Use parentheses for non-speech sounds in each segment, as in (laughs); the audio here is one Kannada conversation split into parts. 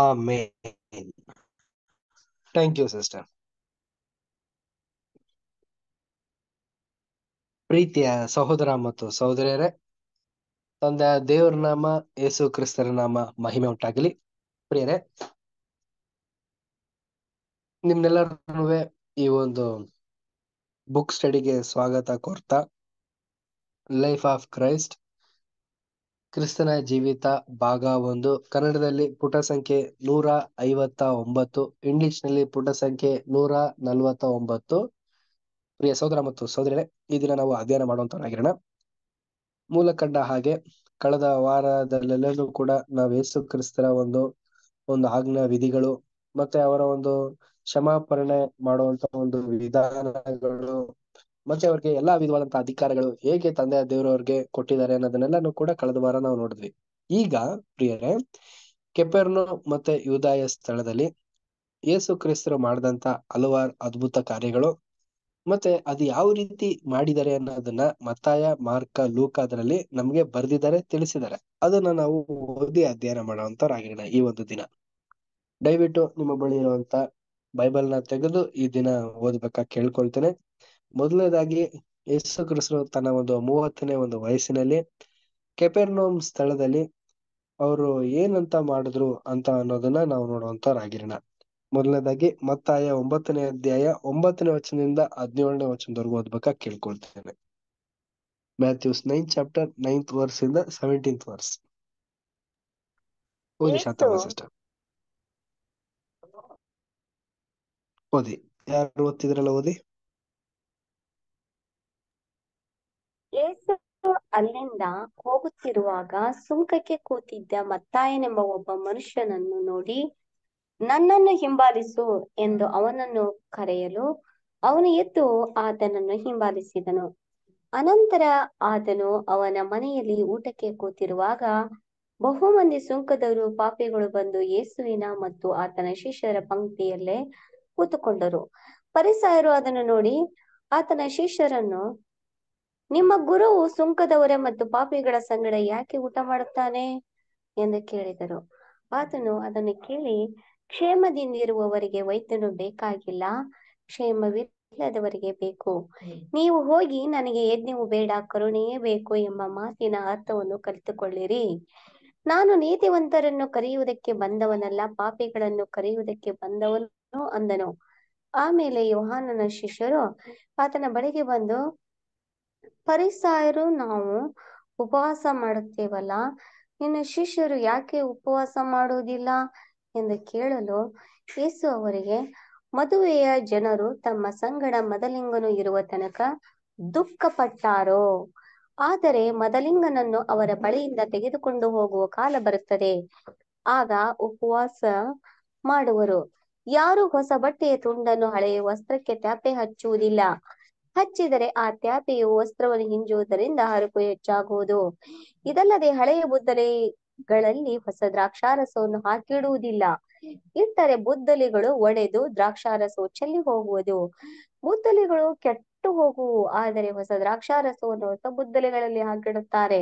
Amen. ಥ್ಯಾಂಕ್ ಸಿಸ್ಟರ್ ಸಿಸ್ಟರ್ ಪ್ರೀತಿಯ ಸಹೋದರ ಮತ್ತು ಸಹೋದರಿಯರೇ ತಂದೆ ದೇವರ ನಾಮ ಯೇಸು ಕ್ರಿಸ್ತರ ನಾಮ ಮಹಿಮೆ ಉಂಟಾಗಲಿ ಪ್ರಿಯರೇ ನಿಮ್ನೆಲ್ಲರೂ ಈ ಒಂದು ಬುಕ್ ಸ್ಟಡಿಗೆ ಸ್ವಾಗತ ಕೋರ್ತಾ ಲೈಫ್ ಆಫ್ ಕ್ರೈಸ್ಟ್ ಕ್ರಿಸ್ತನ ಜೀವಿತ ಭಾಗ ಒಂದು ಕನ್ನಡದಲ್ಲಿ ಪುಟ ಸಂಖ್ಯೆ ನೂರ ಐವತ್ತ ಒಂಬತ್ತು ಇಂಗ್ಲಿಷ್ ನಲ್ಲಿ ಪುಟ ಸಂಖ್ಯೆ ನೂರ ನಲ್ವತ್ತ ಒಂಬತ್ತು ಪ್ರಿಯ ಸೋದರ ಮತ್ತು ಸೋದರನೇ ಈ ದಿನ ನಾವು ಅಧ್ಯಯನ ಮಾಡುವಂತವರಾಗಿರೋಣ ಮೂಲ ಕಂಡ ಹಾಗೆ ಕಳೆದ ವಾರದಲ್ಲೆಲ್ಲರೂ ಕೂಡ ನಾವು ಯೇಸು ಕ್ರಿಸ್ತರ ಒಂದು ಒಂದು ಆಗ್ನ ವಿಧಿಗಳು ಮತ್ತೆ ಅವರ ಒಂದು ಕ್ಷಮಾಪರಣೆ ಮಾಡುವಂತ ಒಂದು ವಿಧಾನಗಳು ಮತ್ತೆ ಅವ್ರಿಗೆ ಎಲ್ಲಾ ವಿಧವಾದಂತಹ ಅಧಿಕಾರಗಳು ಹೇಗೆ ತಂದೆ ದೇವರವ್ರಿಗೆ ಕೊಟ್ಟಿದ್ದಾರೆ ಅನ್ನೋದನ್ನೆಲ್ಲಾನು ಕೂಡ ಕಳೆದ ವಾರ ನಾವು ನೋಡಿದ್ವಿ ಈಗ ಪ್ರಿಯರೇ ಕೆಪೆರ್ನು ಮತ್ತೆ ಯುದಾಯ ಸ್ಥಳದಲ್ಲಿ ಯೇಸು ಕ್ರಿಸ್ತರು ಮಾಡಿದಂತ ಹಲವಾರು ಅದ್ಭುತ ಕಾರ್ಯಗಳು ಮತ್ತೆ ಅದು ಯಾವ ರೀತಿ ಮಾಡಿದ್ದಾರೆ ಅನ್ನೋದನ್ನ ಮತ್ತಾಯ ಮಾರ್ಕ ಲೂಕ ಅದರಲ್ಲಿ ನಮ್ಗೆ ಬರ್ದಿದ್ದಾರೆ ತಿಳಿಸಿದ್ದಾರೆ ಅದನ್ನ ನಾವು ಓದಿ ಅಧ್ಯಯನ ಮಾಡೋವಂತವ್ರಾಗಿರೋಣ ಈ ಒಂದು ದಿನ ದಯವಿಟ್ಟು ನಿಮ್ಮ ಬಳಿ ಇರುವಂತ ಬೈಬಲ್ ನ ತೆಗೆದು ಈ ದಿನ ಓದ್ಬೇಕಾ ಕೇಳ್ಕೊಳ್ತೇನೆ ಮೊದಲನೇದಾಗಿ ಯೇಸುಕ್ರಿಸ್ತರು ತನ್ನ ಒಂದು ಮೂವತ್ತನೇ ಒಂದು ವಯಸ್ಸಿನಲ್ಲಿ ಕೆಪೆರ್ನೋಮ್ ಸ್ಥಳದಲ್ಲಿ ಅವರು ಏನಂತ ಮಾಡಿದ್ರು ಅಂತ ಅನ್ನೋದನ್ನ ನಾವು ನೋಡುವಂತವರಾಗಿರೋಣ ಮೊದಲನೇದಾಗಿ ಮತ್ತಾಯ ಒಂಬತ್ತನೇ ಅಧ್ಯಾಯ ಒಂಬತ್ತನೇ ವಚನದಿಂದ ಹದಿನೇಳನೇ ವಚನದವರೆಗೂ ಓದ್ಬೇಕ ಕೇಳ್ಕೊಳ್ತೇನೆ Matthew's nine chapter ninth verse ಇಂದ ಸೆವೆಂಟೀನ್ತ್ ವರ್ಸ್ ಓದಿ ಶಾಂತಮ್ಮ ಸಿಸ್ಟರ್ ಓದಿ ಯಾರು ಓದ್ತಿದ್ರಲ್ಲ ಓದಿ ಅಲ್ಲಿಂದ ಹೋಗುತ್ತಿರುವಾಗ ಸುಂಕಕ್ಕೆ ಕೂತಿದ್ದ ಮತ್ತಾಯನೆಂಬ ಒಬ್ಬ ಮನುಷ್ಯನನ್ನು ನೋಡಿ ನನ್ನನ್ನು ಹಿಂಬಾಲಿಸು ಎಂದು ಅವನನ್ನು ಕರೆಯಲು ಅವನು ಎದ್ದು ಆತನನ್ನು ಹಿಂಬಾಲಿಸಿದನು ಅನಂತರ ಆತನು ಅವನ ಮನೆಯಲ್ಲಿ ಊಟಕ್ಕೆ ಕೂತಿರುವಾಗ ಬಹುಮಂದಿ ಸುಂಕದವರು ಪಾಪಿಗಳು ಬಂದು ಯೇಸುವಿನ ಮತ್ತು ಆತನ ಶಿಷ್ಯರ ಪಂಕ್ತಿಯಲ್ಲೇ ಕೂತುಕೊಂಡರು ಪರಿಸರರು ಅದನ್ನು ನೋಡಿ ಆತನ ಶಿಷ್ಯರನ್ನು ನಿಮ್ಮ ಗುರುವು ಸುಂಕದವರ ಮತ್ತು ಪಾಪಿಗಳ ಸಂಗಡ ಯಾಕೆ ಊಟ ಮಾಡುತ್ತಾನೆ ಎಂದು ಕೇಳಿದರು ಆತನು ಅದನ್ನು ಕೇಳಿ ಕ್ಷೇಮದಿಂದಿರುವವರಿಗೆ ವೈದ್ಯನು ಬೇಕಾಗಿಲ್ಲ ಕ್ಷೇಮವಿಲ್ಲದವರಿಗೆ ಬೇಕು ನೀವು ಹೋಗಿ ನನಗೆ ಯಜ್ಞವು ಬೇಡ ಕರುಣೆಯೇ ಬೇಕು ಎಂಬ ಮಾತಿನ ಅರ್ಥವನ್ನು ಕಲಿತುಕೊಳ್ಳಿರಿ ನಾನು ನೀತಿವಂತರನ್ನು ಕರೆಯುವುದಕ್ಕೆ ಬಂದವನಲ್ಲ ಪಾಪಿಗಳನ್ನು ಕರೆಯುವುದಕ್ಕೆ ಬಂದವನು ಅಂದನು ಆಮೇಲೆ ಯೋಹಾನನ ಶಿಷ್ಯರು ಆತನ ಬಳಿಗೆ ಬಂದು ಪರಿಸಾಯರು ನಾವು ಉಪವಾಸ ಮಾಡುತ್ತೇವಲ್ಲ ನಿನ್ನ ಶಿಷ್ಯರು ಯಾಕೆ ಉಪವಾಸ ಮಾಡುವುದಿಲ್ಲ ಎಂದು ಕೇಳಲು ಯೇಸು ಅವರಿಗೆ ಮದುವೆಯ ಜನರು ತಮ್ಮ ಸಂಗಡ ಮದಲಿಂಗನು ಇರುವ ತನಕ ದುಃಖ ಪಟ್ಟಾರೋ ಆದರೆ ಮದಲಿಂಗನನ್ನು ಅವರ ಬಳಿಯಿಂದ ತೆಗೆದುಕೊಂಡು ಹೋಗುವ ಕಾಲ ಬರುತ್ತದೆ ಆಗ ಉಪವಾಸ ಮಾಡುವರು ಯಾರು ಹೊಸ ಬಟ್ಟೆಯ ತುಂಡನ್ನು ಹಳೆಯ ವಸ್ತ್ರಕ್ಕೆ ತ್ಯಾಪೆ ಹಚ್ಚುವುದಿಲ್ಲ ಹಚ್ಚಿದರೆ ಆ ತ್ಯಾಪೆಯು ವಸ್ತ್ರವನ್ನು ಹಿಂಜುವುದರಿಂದ ಹರಕು ಹೆಚ್ಚಾಗುವುದು ಇದಲ್ಲದೆ ಹಳೆಯ ಬುದ್ದಲಿಗಳಲ್ಲಿ ಹೊಸ ದ್ರಾಕ್ಷಾರಸವನ್ನು ಹಾಕಿಡುವುದಿಲ್ಲ ಇಟ್ಟರೆ ಬುದ್ದಲಿಗಳು ಒಡೆದು ದ್ರಾಕ್ಷಾರಸವು ಚೆಲ್ಲಿ ಹೋಗುವುದು ಬುದ್ದಲಿಗಳು ಕೆಟ್ಟು ಹೋಗುವು ಆದರೆ ಹೊಸ ದ್ರಾಕ್ಷಾರಸವನ್ನು ಹೊಸ ಬುದ್ದಲಿಗಳಲ್ಲಿ ಹಾಕಿಡುತ್ತಾರೆ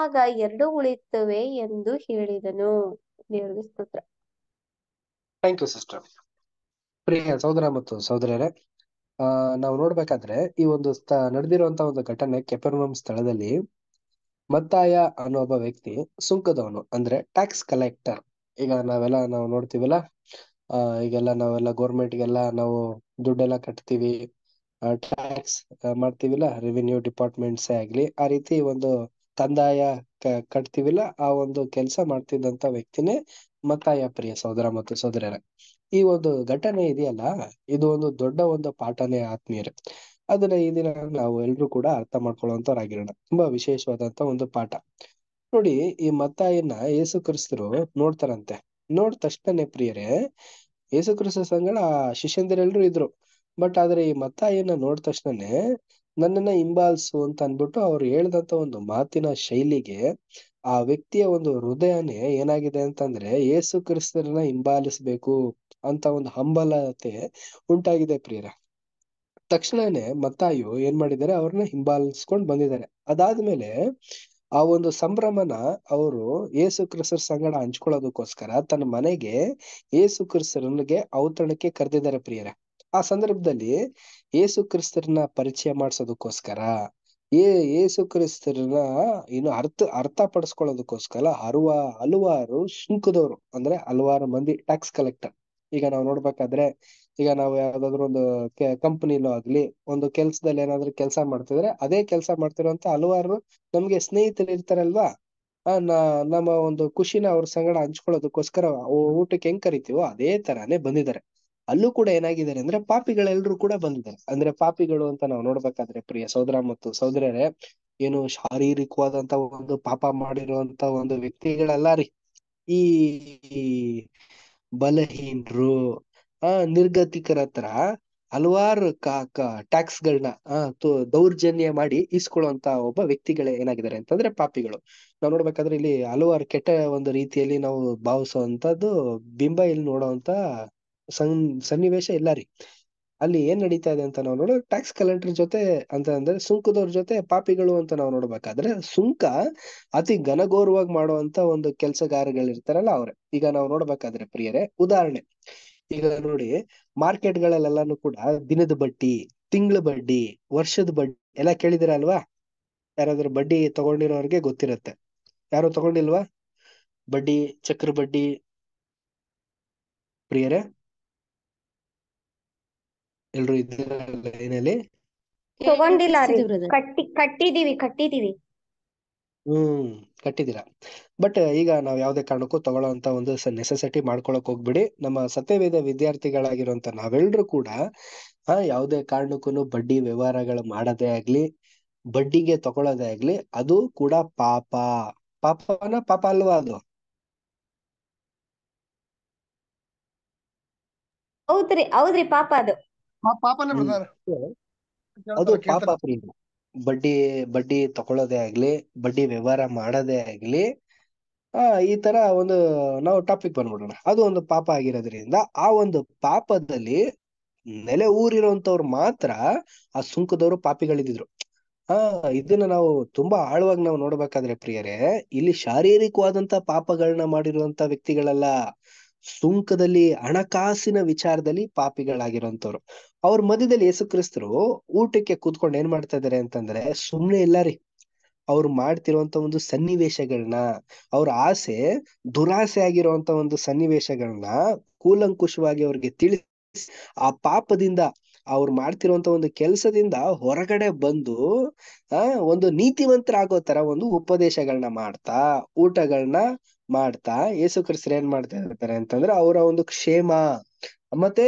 ಆಗ ಎರಡು ಉಳಿಯುತ್ತವೆ ಎಂದು ಹೇಳಿದನು ಸ್ತೋತ್ರ ಥ್ಯಾಂಕ್ ಯು ಸಿಸ್ಟರ್ ಪ್ರಿಯ ಸಹೋದರ ಮತ್ತು ಸಹೋದರರೇ ಆ ನಾವು ನೋಡ್ಬೇಕಾದ್ರೆ ಈ ಒಂದು ಸ್ಥ ನಡೆದಿರುವಂತ ಒಂದು ಘಟನೆ ಕೆಪರ್ನಮ್ ಸ್ಥಳದಲ್ಲಿ ಮತ್ತಾಯ ಅನ್ನೋ ಒಬ್ಬ ವ್ಯಕ್ತಿ ಸುಂಕದವನು ಅಂದ್ರೆ ಟ್ಯಾಕ್ಸ್ ಕಲೆಕ್ಟರ್ ಈಗ ನಾವೆಲ್ಲ ನಾವು ನೋಡ್ತೀವಲ್ಲ ಆ ಈಗೆಲ್ಲ ನಾವೆಲ್ಲ ಗೆಲ್ಲ ನಾವು ದುಡ್ಡೆಲ್ಲ ಕಟ್ತೀವಿ ಟ್ಯಾಕ್ಸ್ ಮಾಡ್ತೀವಿಲ್ಲ ರೆವಿನ್ಯೂ ಡಿಪಾರ್ಟ್ಮೆಂಟ್ಸ್ ಆಗ್ಲಿ ಆ ರೀತಿ ಒಂದು ತಂದಾಯ ಕಟ್ತೀವಿಲ್ಲ ಆ ಒಂದು ಕೆಲಸ ಮಾಡ್ತಿದ್ದಂತ ವ್ಯಕ್ತಿನೇ ಮತ್ತಾಯ ಪ್ರಿಯ ಸಹೋದರ ಮತ್ತು ಸಹೋದರರ ಈ ಒಂದು ಘಟನೆ ಇದೆಯಲ್ಲ ಇದು ಒಂದು ದೊಡ್ಡ ಒಂದು ಪಾಠನೇ ಆತ್ಮೀಯರೇ ಅದನ್ನ ಈ ದಿನ ನಾವು ಎಲ್ರು ಕೂಡ ಅರ್ಥ ಆಗಿರೋಣ ತುಂಬಾ ವಿಶೇಷವಾದಂತ ಒಂದು ಪಾಠ ನೋಡಿ ಈ ಮತ್ತಾಯನ್ನ ಯೇಸು ಕ್ರಿಸ್ತರು ನೋಡ್ತಾರಂತೆ ನೋಡ್ ತಕ್ಷಣನೇ ಪ್ರಿಯರೇ ಯೇಸು ಕ್ರಿಸ್ತ ಸಂಗಡ ಶಿಷ್ಯಂದಿರೆಲ್ರು ಇದ್ರು ಬಟ್ ಆದ್ರೆ ಈ ಮತ್ತಾಯನ್ನ ನೋಡ್ ತಕ್ಷಣನೇ ನನ್ನನ್ನ ಹಿಂಬಾಲಿಸು ಅಂತ ಅನ್ಬಿಟ್ಟು ಅವ್ರು ಹೇಳ್ದಂತ ಒಂದು ಮಾತಿನ ಶೈಲಿಗೆ ಆ ವ್ಯಕ್ತಿಯ ಒಂದು ಹೃದಯನೇ ಏನಾಗಿದೆ ಅಂತಂದ್ರೆ ಯೇಸು ಕ್ರಿಸ್ತರನ್ನ ಹಿಂಬಾಲಿಸ್ಬೇಕು ಅಂತ ಒಂದು ಹಂಬಲತೆ ಉಂಟಾಗಿದೆ ಪ್ರಿಯರ ತಕ್ಷಣನೇ ಮತ್ತಾಯು ಏನ್ ಮಾಡಿದ್ದಾರೆ ಅವ್ರನ್ನ ಹಿಂಬಾಲಿಸ್ಕೊಂಡ್ ಬಂದಿದ್ದಾರೆ ಅದಾದ್ಮೇಲೆ ಆ ಒಂದು ಸಂಭ್ರಮನ ಅವರು ಏಸು ಕ್ರಿಸ್ತರ ಸಂಗಡ ಹಂಚ್ಕೊಳ್ಳೋದಕ್ಕೋಸ್ಕರ ತನ್ನ ಮನೆಗೆ ಏಸು ಕ್ರಿಸ್ತರನ್ಗೆ ಔತಣಕ್ಕೆ ಕರೆದಿದ್ದಾರೆ ಪ್ರಿಯರ ಆ ಸಂದರ್ಭದಲ್ಲಿ ಏಸು ಕ್ರಿಸ್ತರನ್ನ ಪರಿಚಯ ಮಾಡಿಸೋದಕ್ಕೋಸ್ಕರ ಏ ಏಸು ಕ್ರಿಸ್ತರನ್ನ ಏನು ಅರ್ಥ ಅರ್ಥ ಪಡಿಸ್ಕೊಳ್ಳೋದಕ್ಕೋಸ್ಕರ ಹರುವ ಹಲವಾರು ಸುಂಕದವರು ಅಂದ್ರೆ ಹಲವಾರು ಮಂದಿ ಟ್ಯಾಕ್ಸ್ ಕಲೆಕ್ಟರ್ ಈಗ ನಾವು ನೋಡ್ಬೇಕಾದ್ರೆ ಈಗ ನಾವು ಯಾವ್ದಾದ್ರು ಒಂದು ಕಂಪನಿಲೂ ಆಗ್ಲಿ ಒಂದು ಕೆಲ್ಸದಲ್ಲಿ ಏನಾದ್ರು ಕೆಲಸ ಮಾಡ್ತಿದ್ರೆ ಅದೇ ಕೆಲಸ ಮಾಡ್ತಿರೋಂತ ಹಲವಾರು ನಮ್ಗೆ ಸ್ನೇಹಿತರು ಇರ್ತಾರಲ್ವಾ ಆ ನ ನಮ್ಮ ಒಂದು ಖುಷಿನ ಅವ್ರ ಸಂಗಡ ಹಂಚ್ಕೊಳ್ಳೋದಕ್ಕೋಸ್ಕರ ಊಟಕ್ಕೆ ಹೆಂಗ್ ಕರಿತೀವೋ ಅದೇ ತರಾನೇ ಬಂದಿದ್ದಾರೆ ಅಲ್ಲೂ ಕೂಡ ಏನಾಗಿದ್ದಾರೆ ಅಂದ್ರೆ ಪಾಪಿಗಳೆಲ್ಲರೂ ಕೂಡ ಬಂದಿದ್ದಾರೆ ಅಂದ್ರೆ ಪಾಪಿಗಳು ಅಂತ ನಾವು ನೋಡ್ಬೇಕಾದ್ರೆ ಪ್ರಿಯ ಸೋದರ ಮತ್ತು ಸಹೋದರರೇ ಏನು ಶಾರೀರಿಕವಾದಂತ ಒಂದು ಪಾಪ ಮಾಡಿರುವಂತ ಒಂದು ವ್ಯಕ್ತಿಗಳಲ್ಲ ರೀ ಈ ಬಲಹೀನರು ಆ ನಿರ್ಗತಿಕರ ಹತ್ರ ಹಲವಾರು ಟ್ಯಾಕ್ಸ್ ಗಳನ್ನ ದೌರ್ಜನ್ಯ ಮಾಡಿ ಇಸ್ಕೊಳ್ಳುವಂತ ಒಬ್ಬ ವ್ಯಕ್ತಿಗಳೇ ಏನಾಗಿದ್ದಾರೆ ಅಂತಂದ್ರೆ ಪಾಪಿಗಳು ನಾವು ನೋಡ್ಬೇಕಾದ್ರೆ ಇಲ್ಲಿ ಹಲವಾರು ಕೆಟ್ಟ ಒಂದು ರೀತಿಯಲ್ಲಿ ನಾವು ಭಾವಿಸುವಂತದ್ದು ಬಿಂಬ ಇಲ್ಲಿ ನೋಡುವಂತ ಸನ್ ಸನ್ನಿವೇಶ ಇಲ್ಲಾರಿ ಅಲ್ಲಿ ಏನ್ ನಡೀತಾ ಇದೆ ಅಂತ ನಾವು ನೋಡೋ ಟ್ಯಾಕ್ಸ್ ಕಲೆಕ್ಟರ್ ಜೊತೆ ಅಂತ ಅಂದ್ರೆ ಸುಂಕದವ್ರ ಜೊತೆ ಪಾಪಿಗಳು ಅಂತ ನಾವು ನೋಡ್ಬೇಕಾದ್ರೆ ಸುಂಕ ಅತಿ ಘನಗೌರವಾಗಿ ಮಾಡುವಂತ ಒಂದು ಕೆಲಸಗಾರಗಳಿರ್ತಾರಲ್ಲ ಅವ್ರೆ ಈಗ ನಾವು ನೋಡ್ಬೇಕಾದ್ರೆ ಪ್ರಿಯರೇ ಉದಾಹರಣೆ ಈಗ ನೋಡಿ ಮಾರ್ಕೆಟ್ ಗಳಲ್ಲೆಲ್ಲಾನು ಕೂಡ ದಿನದ ಬಡ್ಡಿ ತಿಂಗಳ ಬಡ್ಡಿ ವರ್ಷದ ಬಡ್ಡಿ ಎಲ್ಲ ಕೇಳಿದಿರ ಅಲ್ವಾ ಯಾರಾದ್ರೂ ಬಡ್ಡಿ ತಗೊಂಡಿರೋರ್ಗೆ ಗೊತ್ತಿರುತ್ತೆ ಯಾರು ತಗೊಂಡಿಲ್ವಾ ಬಡ್ಡಿ ಚಕ್ರ ಬಡ್ಡಿ ಪ್ರಿಯರೇ ಎಲ್ರು ತಗೊಂಡಿಲ್ಲ ಕಟ್ಟಿದೀವಿ ಕಟ್ಟಿದೀವಿ ಹ್ಮ್ ಕಟ್ಟಿದ್ದೀರಾ ಬಟ್ ಈಗ ನಾವ್ ಯಾವ್ದೇ ಕಾರಣಕ್ಕೂ ತಗೊಳ್ಳೋಂತ ಒಂದು ನೆಸೆಸಿಟಿ ಮಾಡ್ಕೊಳಕ್ ಹೋಗ್ಬಿಡಿ ನಮ್ಮ ಸತ್ಯವೇದ ವಿದ್ಯಾರ್ಥಿಗಳಾಗಿರುವಂತ ನಾವೆಲ್ಲರೂ ಕೂಡ ಆ ಯಾವ್ದೇ ಕಾರಣಕ್ಕೂ ಬಡ್ಡಿ ವ್ಯವಹಾರಗಳು ಮಾಡೋದೇ ಆಗ್ಲಿ ಬಡ್ಡಿಗೆ ತಗೊಳ್ಳೋದೇ ಆಗ್ಲಿ ಅದು ಕೂಡ ಪಾಪ ಪಾಪನ ಪಾಪ ಅಲ್ವಾ ಅದು ಹೌದ್ರಿ ಹೌದ್ರಿ ಪಾಪ ಅದು ಅದು ಪಾಪ ಪ್ರಿಯ ಬಡ್ಡಿ ಬಡ್ಡಿ ತಕೊಳ್ಳೋದೇ ಆಗ್ಲಿ ಬಡ್ಡಿ ವ್ಯವಹಾರ ಮಾಡೋದೇ ಆಗ್ಲಿ ಆ ಈ ತರ ಒಂದು ನಾವು ಟಾಪಿಕ್ ಬಂದ್ಬಿಡೋಣ ಅದು ಒಂದು ಪಾಪ ಆಗಿರೋದ್ರಿಂದ ಆ ಒಂದು ಪಾಪದಲ್ಲಿ ನೆಲೆ ಊರಿರುವಂತವ್ರು ಮಾತ್ರ ಆ ಸುಂಕದವರು ಪಾಪಿಗಳಿದ್ರು ಆ ಇದನ್ನ ನಾವು ತುಂಬಾ ಆಳವಾಗಿ ನಾವು ನೋಡ್ಬೇಕಾದ್ರೆ ಪ್ರಿಯರೇ ಇಲ್ಲಿ ಶಾರೀರಿಕವಾದಂತ ಪಾಪಗಳನ್ನ ಮಾಡಿರುವಂತ ವ್ಯಕ್ತಿಗಳೆಲ್ಲ ಸುಂಕದಲ್ಲಿ ಹಣಕಾಸಿನ ವಿಚಾರದಲ್ಲಿ ಪಾಪಿಗಳಾಗಿರುವಂತವ್ರು ಅವ್ರ ಮಧ್ಯದಲ್ಲಿ ಯೇಸು ಕ್ರಿಸ್ತರು ಊಟಕ್ಕೆ ಕೂತ್ಕೊಂಡು ಏನ್ ಮಾಡ್ತಾ ಇದಾರೆ ಅಂತಂದ್ರೆ ಸುಮ್ನೆ ಇಲ್ಲ ರೀ ಅವ್ರು ಮಾಡ್ತಿರುವಂತ ಒಂದು ಸನ್ನಿವೇಶಗಳನ್ನ ಅವ್ರ ಆಸೆ ದುರಾಸೆ ಆಗಿರುವಂತ ಒಂದು ಸನ್ನಿವೇಶಗಳನ್ನ ಕೂಲಂಕುಷವಾಗಿ ಅವ್ರಿಗೆ ತಿಳಿಸಿ ಆ ಪಾಪದಿಂದ ಅವ್ರು ಮಾಡ್ತಿರುವಂತ ಒಂದು ಕೆಲಸದಿಂದ ಹೊರಗಡೆ ಬಂದು ಆ ಒಂದು ಆಗೋ ತರ ಒಂದು ಉಪದೇಶಗಳನ್ನ ಮಾಡ್ತಾ ಊಟಗಳನ್ನ ಮಾಡ್ತಾ ಯೇಸು ಕ್ರಿಸ್ತರು ಏನ್ ಮಾಡ್ತಾ ಇರ್ತಾರೆ ಅಂತಂದ್ರೆ ಅವರ ಒಂದು ಕ್ಷೇಮ ಮತ್ತೆ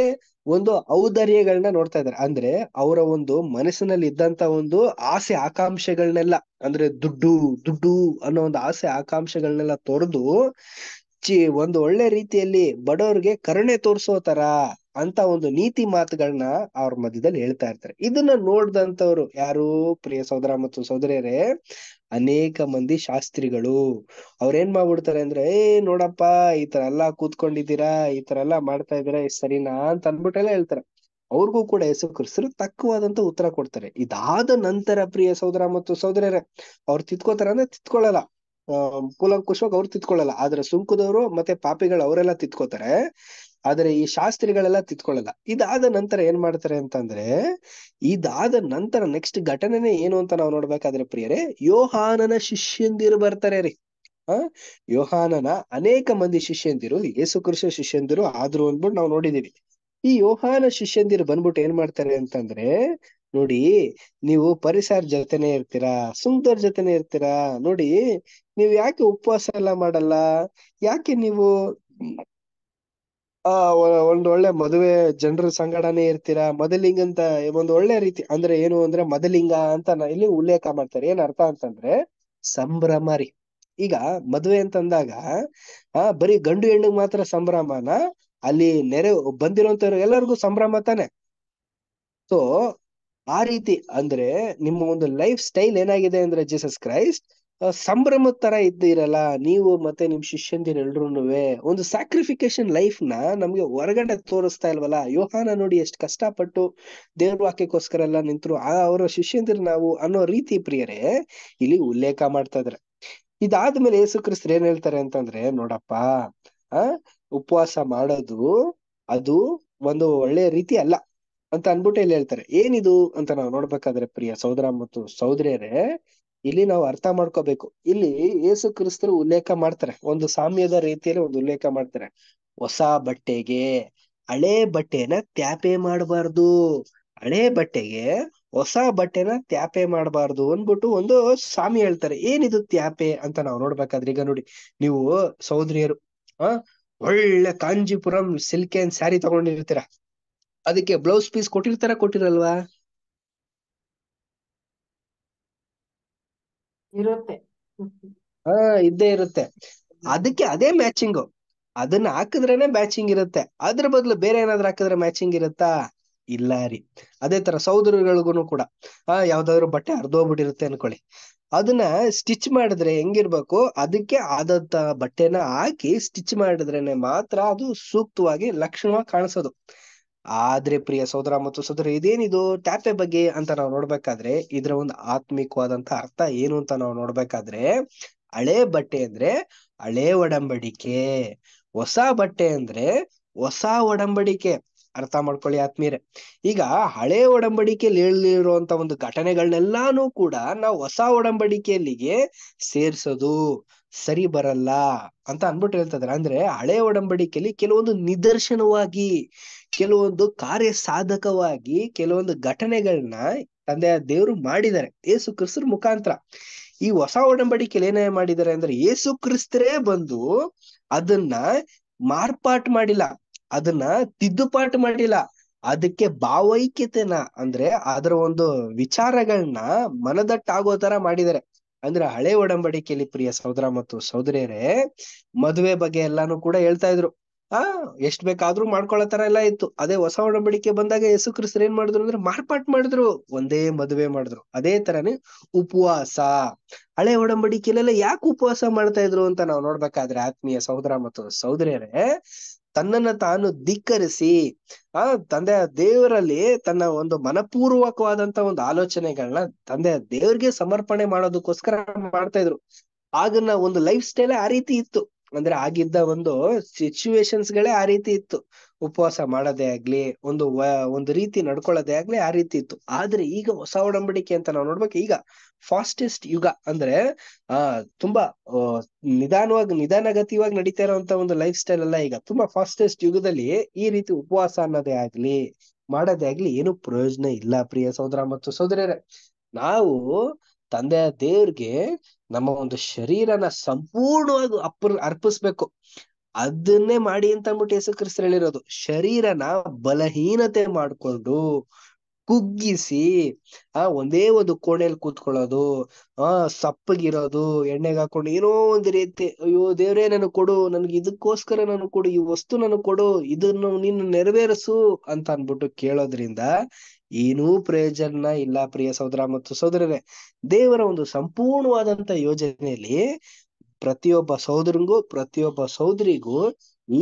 ಒಂದು ಔದರ್ಯಗಳನ್ನ ನೋಡ್ತಾ ಇದ್ದಾರೆ ಅಂದ್ರೆ ಅವರ ಒಂದು ಮನಸ್ಸಿನಲ್ಲಿ ಇದ್ದಂತ ಒಂದು ಆಸೆ ಆಕಾಂಕ್ಷೆಗಳನ್ನೆಲ್ಲ ಅಂದ್ರೆ ದುಡ್ಡು ದುಡ್ಡು ಅನ್ನೋ ಒಂದು ಆಸೆ ಆಕಾಂಕ್ಷೆಗಳನ್ನೆಲ್ಲ ತೊರೆದು ಚಿ ಒಂದು ಒಳ್ಳೆ ರೀತಿಯಲ್ಲಿ ಬಡವ್ರಿಗೆ ಕರುಣೆ ತೋರಿಸೋ ತರ ಅಂತ ಒಂದು ನೀತಿ ಮಾತುಗಳನ್ನ ಅವ್ರ ಮಧ್ಯದಲ್ಲಿ ಹೇಳ್ತಾ ಇರ್ತಾರೆ ಇದನ್ನ ನೋಡ್ದಂತವ್ರು ಯಾರು ಪ್ರಿಯ ಸಹೋದರ ಮತ್ತು ಸಹೋದರಿಯರೇ ಅನೇಕ ಮಂದಿ ಶಾಸ್ತ್ರಿಗಳು ಅವ್ರೇನ್ ಮಾಡ್ಬಿಡ್ತಾರೆ ಅಂದ್ರೆ ಏ ನೋಡಪ್ಪ ಈ ತರ ಎಲ್ಲಾ ಕೂತ್ಕೊಂಡಿದ್ದೀರಾ ಈ ತರ ಎಲ್ಲಾ ಮಾಡ್ತಾ ಇದೀರಾ ಸರಿನಾ ಅಂತ ಅನ್ಬಿಟ್ಟೆಲ್ಲ ಹೇಳ್ತಾರೆ ಅವ್ರಿಗೂ ಕೂಡ ಹೆಸರು ಕರ್ಸರು ತಕ್ಕವಾದಂತ ಉತ್ತರ ಕೊಡ್ತಾರೆ ಇದಾದ ನಂತರ ಪ್ರಿಯ ಸೋದರ ಮತ್ತು ಸೋದರರೇ ಅವ್ರು ತಿತ್ಕೋತಾರ ಅಂದ್ರೆ ತಿತ್ಕೊಳ್ಳಲ್ಲ ಅಹ್ ಪುಲಂಕುಶವಾಗಿ ಅವ್ರು ತಿತ್ಕೊಳ್ಳಲ್ಲ ಆದ್ರೆ ಸುಂಕದವರು ಮತ್ತೆ ಪಾಪಿಗಳು ಅವರೆಲ್ಲ ತಿತ್ಕೋತಾರೆ ಆದರೆ ಈ ಶಾಸ್ತ್ರಿಗಳೆಲ್ಲ ತಿತ್ಕೊಳ್ಳಲ್ಲ ಇದಾದ ನಂತರ ಏನ್ ಮಾಡ್ತಾರೆ ಅಂತಂದ್ರೆ ಇದಾದ ನಂತರ ನೆಕ್ಸ್ಟ್ ಘಟನೆನೇ ಏನು ಅಂತ ನಾವು ನೋಡ್ಬೇಕಾದ್ರೆ ಪ್ರಿಯರೇ ಯೋಹಾನನ ಶಿಷ್ಯಂದಿರು ಬರ್ತಾರೆ ರೀ ಆ ಯೋಹಾನನ ಅನೇಕ ಮಂದಿ ಶಿಷ್ಯಂದಿರು ಯೇಸು ಕೃಷ್ಣ ಶಿಷ್ಯಂದಿರು ಆದ್ರು ಅಂದ್ಬಿಟ್ಟು ನಾವು ನೋಡಿದೀವಿ ಈ ಯೋಹಾನ ಶಿಷ್ಯಂದಿರು ಬಂದ್ಬಿಟ್ಟು ಏನ್ ಮಾಡ್ತಾರೆ ಅಂತಂದ್ರೆ ನೋಡಿ ನೀವು ಪರಿಸರ ಜೊತೆನೆ ಇರ್ತೀರಾ ಸುಂದರ್ ಜೊತೆನೆ ಇರ್ತೀರಾ ನೋಡಿ ನೀವು ಯಾಕೆ ಉಪವಾಸ ಎಲ್ಲ ಮಾಡಲ್ಲ ಯಾಕೆ ನೀವು ಆ ಒಂದು ಒಳ್ಳೆ ಮದುವೆ ಜನರ ಸಂಗಡನೆ ಇರ್ತೀರಾ ಮದಲಿಂಗ್ ಅಂತ ಒಂದು ಒಳ್ಳೆ ರೀತಿ ಅಂದ್ರೆ ಏನು ಅಂದ್ರೆ ಮದಲಿಂಗ ಅಂತ ನಾ ಇಲ್ಲಿ ಉಲ್ಲೇಖ ಮಾಡ್ತಾರೆ ಏನ್ ಅರ್ಥ ಅಂತಂದ್ರೆ ಸಂಭ್ರಮ ರೀ ಈಗ ಮದುವೆ ಅಂದಾಗ ಆ ಬರೀ ಗಂಡು ಹೆಣ್ಣಿಗೆ ಮಾತ್ರ ಸಂಭ್ರಮನ ಅಲ್ಲಿ ನೆರೆ ಬಂದಿರುವಂತ ಎಲ್ಲರಿಗೂ ಸಂಭ್ರಮ ತಾನೆ ಸೊ ಆ ರೀತಿ ಅಂದ್ರೆ ನಿಮ್ಮ ಒಂದು ಲೈಫ್ ಸ್ಟೈಲ್ ಏನಾಗಿದೆ ಅಂದ್ರೆ ಜೀಸಸ್ ಕ್ರೈಸ್ಟ್ ಸಂಭ್ರಮದ ತರ ಇದ್ದೀರಲ್ಲ ನೀವು ಮತ್ತೆ ನಿಮ್ ಶಿಷ್ಯಂದಿರ ಎಲ್ರು ಒಂದು ಸ್ಯಾಕ್ರಿಫಿಕೇಶನ್ ಲೈಫ್ ನ ನಮ್ಗೆ ಹೊರಗಡೆ ತೋರಿಸ್ತಾ ಇಲ್ವಲ್ಲ ಯೋಹಾನ ನೋಡಿ ಎಷ್ಟು ಕಷ್ಟಪಟ್ಟು ದೇವ್ರ ವಾಕ್ಯಕ್ಕೋಸ್ಕರ ಎಲ್ಲ ನಿಂತರು ಆ ಅವರ ಶಿಷ್ಯಂದಿರ ನಾವು ಅನ್ನೋ ರೀತಿ ಪ್ರಿಯರೇ ಇಲ್ಲಿ ಉಲ್ಲೇಖ ಮಾಡ್ತಾ ಇದಾರೆ ಇದಾದ್ಮೇಲೆ ಯೇಸು ಕ್ರಿಸ್ತರು ಏನ್ ಹೇಳ್ತಾರೆ ಅಂತಂದ್ರೆ ನೋಡಪ್ಪ ಆ ಉಪವಾಸ ಮಾಡೋದು ಅದು ಒಂದು ಒಳ್ಳೆ ರೀತಿ ಅಲ್ಲ ಅಂತ ಅನ್ಬಿಟ್ಟು ಇಲ್ಲಿ ಹೇಳ್ತಾರೆ ಏನಿದು ಅಂತ ನಾವು ನೋಡ್ಬೇಕಾದ್ರೆ ಪ್ರಿಯ ಸಹೋದರ ಮತ್ತು ಸಹೋದರಿಯರೇ ಇಲ್ಲಿ ನಾವು ಅರ್ಥ ಮಾಡ್ಕೋಬೇಕು ಇಲ್ಲಿ ಯೇಸು ಕ್ರಿಸ್ತರು ಉಲ್ಲೇಖ ಮಾಡ್ತಾರೆ ಒಂದು ಸಾಮ್ಯದ ರೀತಿಯಲ್ಲಿ ಒಂದು ಉಲ್ಲೇಖ ಮಾಡ್ತಾರೆ ಹೊಸ ಬಟ್ಟೆಗೆ ಹಳೆ ಬಟ್ಟೆನ ತ್ಯಾಪೆ ಮಾಡಬಾರ್ದು ಹಳೆ ಬಟ್ಟೆಗೆ ಹೊಸ ಬಟ್ಟೆನ ತ್ಯಾಪೆ ಮಾಡಬಾರ್ದು ಅಂದ್ಬಿಟ್ಟು ಒಂದು ಸ್ವಾಮಿ ಹೇಳ್ತಾರೆ ಏನಿದು ತ್ಯಾಪೆ ಅಂತ ನಾವು ನೋಡ್ಬೇಕಾದ್ರೆ ಈಗ ನೋಡಿ ನೀವು ಸೌದರಿಯರು ಆ ಒಳ್ಳೆ ಕಾಂಜಿಪುರಂ ಸಿಲ್ಕ್ ಏನ್ ಸ್ಯಾರಿ ತಗೊಂಡಿರ್ತೀರ ಅದಕ್ಕೆ ಬ್ಲೌಸ್ ಪೀಸ್ ಕೊಟ್ಟಿರ್ತಾರ ಕೊಟ್ಟಿರಲ್ವಾ ಇರುತ್ತೆ ಹಾ ಇದ್ದೇ ಇರುತ್ತೆ ಅದಕ್ಕೆ ಅದೇ ಮ್ಯಾಚಿಂಗು ಅದನ್ನ ಹಾಕಿದ್ರೇನೆ ಮ್ಯಾಚಿಂಗ್ ಇರುತ್ತೆ ಅದ್ರ ಬದಲು ಬೇರೆ ಏನಾದ್ರು ಹಾಕಿದ್ರೆ ಮ್ಯಾಚಿಂಗ್ ಇರುತ್ತಾ ಇಲ್ಲ ರೀ ಅದೇ ತರ ಸಹೋದರಿಗಳಿಗೂ ಕೂಡ ಆ ಯಾವ್ದಾದ್ರು ಬಟ್ಟೆ ಹರ್ದೋಗ್ಬಿಟ್ಟಿರುತ್ತೆ ಅನ್ಕೊಳ್ಳಿ ಅದನ್ನ ಸ್ಟಿಚ್ ಮಾಡಿದ್ರೆ ಹೆಂಗಿರ್ಬೇಕು ಅದಕ್ಕೆ ಆದಂತ ಬಟ್ಟೆನ ಹಾಕಿ ಸ್ಟಿಚ್ ಮಾಡಿದ್ರೇನೆ ಮಾತ್ರ ಅದು ಸೂಕ್ತವಾಗಿ ಲಕ್ಷಣವಾಗಿ ಕಾಣಿಸೋದು ಆದ್ರೆ ಪ್ರಿಯ ಸೋದರ ಮತ್ತು ಸೋದರ ಇದೇನಿದು ಟ್ಯಾಪೆ ಬಗ್ಗೆ ಅಂತ ನಾವು ನೋಡ್ಬೇಕಾದ್ರೆ ಇದರ ಒಂದು ಆತ್ಮಿಕವಾದಂತ ಅರ್ಥ ಏನು ಅಂತ ನಾವು ನೋಡ್ಬೇಕಾದ್ರೆ ಹಳೆ ಬಟ್ಟೆ ಅಂದ್ರೆ ಹಳೆ ಒಡಂಬಡಿಕೆ ಹೊಸ ಬಟ್ಟೆ ಅಂದ್ರೆ ಹೊಸ ಒಡಂಬಡಿಕೆ ಅರ್ಥ ಮಾಡ್ಕೊಳ್ಳಿ ಆತ್ಮೀಯರೇ ಈಗ ಹಳೆ ಒಡಂಬಡಿಕೆಯಲ್ಲಿ ಹೇಳಿರುವಂತ ಒಂದು ಘಟನೆಗಳನ್ನೆಲ್ಲಾನು ಕೂಡ ನಾವು ಹೊಸ ಒಡಂಬಡಿಕೆಯಲ್ಲಿಗೆ ಸೇರ್ಸೋದು ಸರಿ ಬರಲ್ಲ ಅಂತ ಅನ್ಬಿಟ್ಟು ಹೇಳ್ತಾ ಅಂದ್ರೆ ಹಳೆ ಒಡಂಬಡಿಕೆಯಲ್ಲಿ ಕೆಲವೊಂದು ನಿದರ್ಶನವಾಗಿ ಕೆಲವೊಂದು ಕಾರ್ಯ ಸಾಧಕವಾಗಿ ಕೆಲವೊಂದು ಘಟನೆಗಳನ್ನ ತಂದೆಯ ದೇವರು ಮಾಡಿದ್ದಾರೆ ಏಸು ಕ್ರಿಸ್ತರ ಮುಖಾಂತರ ಈ ಹೊಸ ಒಡಂಬಡಿಕೆಯಲ್ಲಿ ಏನೇ ಮಾಡಿದ್ದಾರೆ ಅಂದ್ರೆ ಏಸು ಕ್ರಿಸ್ತರೇ ಬಂದು ಅದನ್ನ ಮಾರ್ಪಾಟ್ ಮಾಡಿಲ್ಲ ಅದನ್ನ ತಿದ್ದುಪಾಟ್ ಮಾಡಿಲ್ಲ ಅದಕ್ಕೆ ಭಾವೈಕ್ಯತೆನ ಅಂದ್ರೆ ಅದರ ಒಂದು ವಿಚಾರಗಳನ್ನ ಮನದಟ್ಟಾಗೋ ತರ ಮಾಡಿದ್ದಾರೆ ಅಂದ್ರೆ ಹಳೆ ಒಡಂಬಡಿಕೆಯಲ್ಲಿ ಪ್ರಿಯ ಸಹೋದರ ಮತ್ತು ಸಹೋದರಿಯರೇ ಮದುವೆ ಬಗ್ಗೆ ಎಲ್ಲಾನು ಕೂಡ ಹೇಳ್ತಾ ಇದ್ರು ಆ ಎಷ್ಟ್ ಬೇಕಾದ್ರೂ ತರ ಎಲ್ಲಾ ಇತ್ತು ಅದೇ ಹೊಸ ಒಡಂಬಡಿಕೆ ಬಂದಾಗ ಯೇಸು ಕ್ರಿಸ್ತರು ಏನ್ ಮಾಡಿದ್ರು ಅಂದ್ರೆ ಮಾರ್ಪಾಟ್ ಮಾಡಿದ್ರು ಒಂದೇ ಮದುವೆ ಮಾಡಿದ್ರು ಅದೇ ತರನೇ ಉಪವಾಸ ಹಳೆ ಒಡಂಬಡಿಕೆಲೆಲ್ಲ ಯಾಕೆ ಉಪವಾಸ ಮಾಡ್ತಾ ಇದ್ರು ಅಂತ ನಾವು ನೋಡ್ಬೇಕಾದ್ರೆ ಆತ್ಮೀಯ ಸಹೋದರ ಮತ್ತು ಸಹೋದರಿಯರೇ ತನ್ನನ್ನ ತಾನು ಧಿಕ್ಕರಿಸಿ ಆ ತಂದೆ ದೇವರಲ್ಲಿ ತನ್ನ ಒಂದು ಮನಪೂರ್ವಕವಾದಂತ ಒಂದು ಆಲೋಚನೆಗಳನ್ನ ತಂದೆ ದೇವ್ರಿಗೆ ಸಮರ್ಪಣೆ ಮಾಡೋದಕ್ಕೋಸ್ಕರ ಮಾಡ್ತಾ ಇದ್ರು ಆಗನ್ನ ಒಂದು ಲೈಫ್ ಸ್ಟೈಲ್ ಆ ರೀತಿ ಇತ್ತು ಅಂದ್ರೆ ಆಗಿದ್ದ ಒಂದು ಸಿಚುವೇಶನ್ಸ್ ಗಳೇ ಆ ರೀತಿ ಇತ್ತು ಉಪವಾಸ ಮಾಡೋದೇ ಆಗ್ಲಿ ಒಂದು ಒಂದು ರೀತಿ ನಡ್ಕೊಳ್ಳೋದೇ ಆಗ್ಲಿ ಆ ರೀತಿ ಇತ್ತು ಆದ್ರೆ ಈಗ ಹೊಸ ಒಡಂಬಡಿಕೆ ಅಂತ ನಾವು ನೋಡ್ಬೇಕು ಈಗ ಫಾಸ್ಟೆಸ್ಟ್ ಯುಗ ಅಂದ್ರೆ ಆ ತುಂಬಾ ನಿಧಾನವಾಗಿ ನಿಧಾನಗತಿವಾಗಿ ನಡೀತಾ ಇರುವಂತ ಒಂದು ಲೈಫ್ ಸ್ಟೈಲ್ ಅಲ್ಲ ಈಗ ತುಂಬಾ ಫಾಸ್ಟೆಸ್ಟ್ ಯುಗದಲ್ಲಿ ಈ ರೀತಿ ಉಪವಾಸ ಅನ್ನೋದೇ ಆಗ್ಲಿ ಮಾಡೋದೇ ಆಗ್ಲಿ ಏನು ಪ್ರಯೋಜನ ಇಲ್ಲ ಪ್ರಿಯ ಸಹೋದರ ಮತ್ತು ಸಹೋದರರೇ ನಾವು ತಂದೆಯ ದೇವ್ರಿಗೆ ನಮ್ಮ ಒಂದು ಶರೀರನ ಸಂಪೂರ್ಣವಾಗಿ ಅಪ್ಪರ್ ಅರ್ಪಿಸ್ಬೇಕು ಅದನ್ನೇ ಮಾಡಿ ಅಂತ ಅಂದ್ಬಿಟ್ಟು ಹೆಸರು ಕ್ರಿಸ್ತರು ಹೇಳಿರೋದು ಶರೀರನ ಬಲಹೀನತೆ ಮಾಡಿಕೊಂಡು ಕುಗ್ಗಿಸಿ ಆ ಒಂದೇ ಒಂದು ಕೋಣೆಯಲ್ಲಿ ಕೂತ್ಕೊಳ್ಳೋದು ಆ ಸಪ್ಪಗಿರೋದು ಎಣ್ಣೆಗೆ ಹಾಕೊಂಡು ಏನೋ ಒಂದು ರೀತಿ ಅಯ್ಯೋ ದೇವ್ರೇ ನನಗೆ ಕೊಡು ನನಗೆ ಇದಕ್ಕೋಸ್ಕರ ನನಗೆ ಕೊಡು ಈ ವಸ್ತು ನನಗೆ ಕೊಡು ಇದನ್ನು ನೀನು ನೆರವೇರಿಸು ಅಂತ ಅನ್ಬಿಟ್ಟು ಕೇಳೋದ್ರಿಂದ ಏನೂ ಪ್ರಯೋಜನ ಇಲ್ಲ ಪ್ರಿಯ ಸಹೋದರ ಮತ್ತು ಸಹೋದರರೇ ದೇವರ ಒಂದು ಸಂಪೂರ್ಣವಾದಂತ ಯೋಜನೆಯಲ್ಲಿ ಪ್ರತಿಯೊಬ್ಬ ಸಹೋದರಿಗೂ ಪ್ರತಿಯೊಬ್ಬ ಸಹೋದರಿಗೂ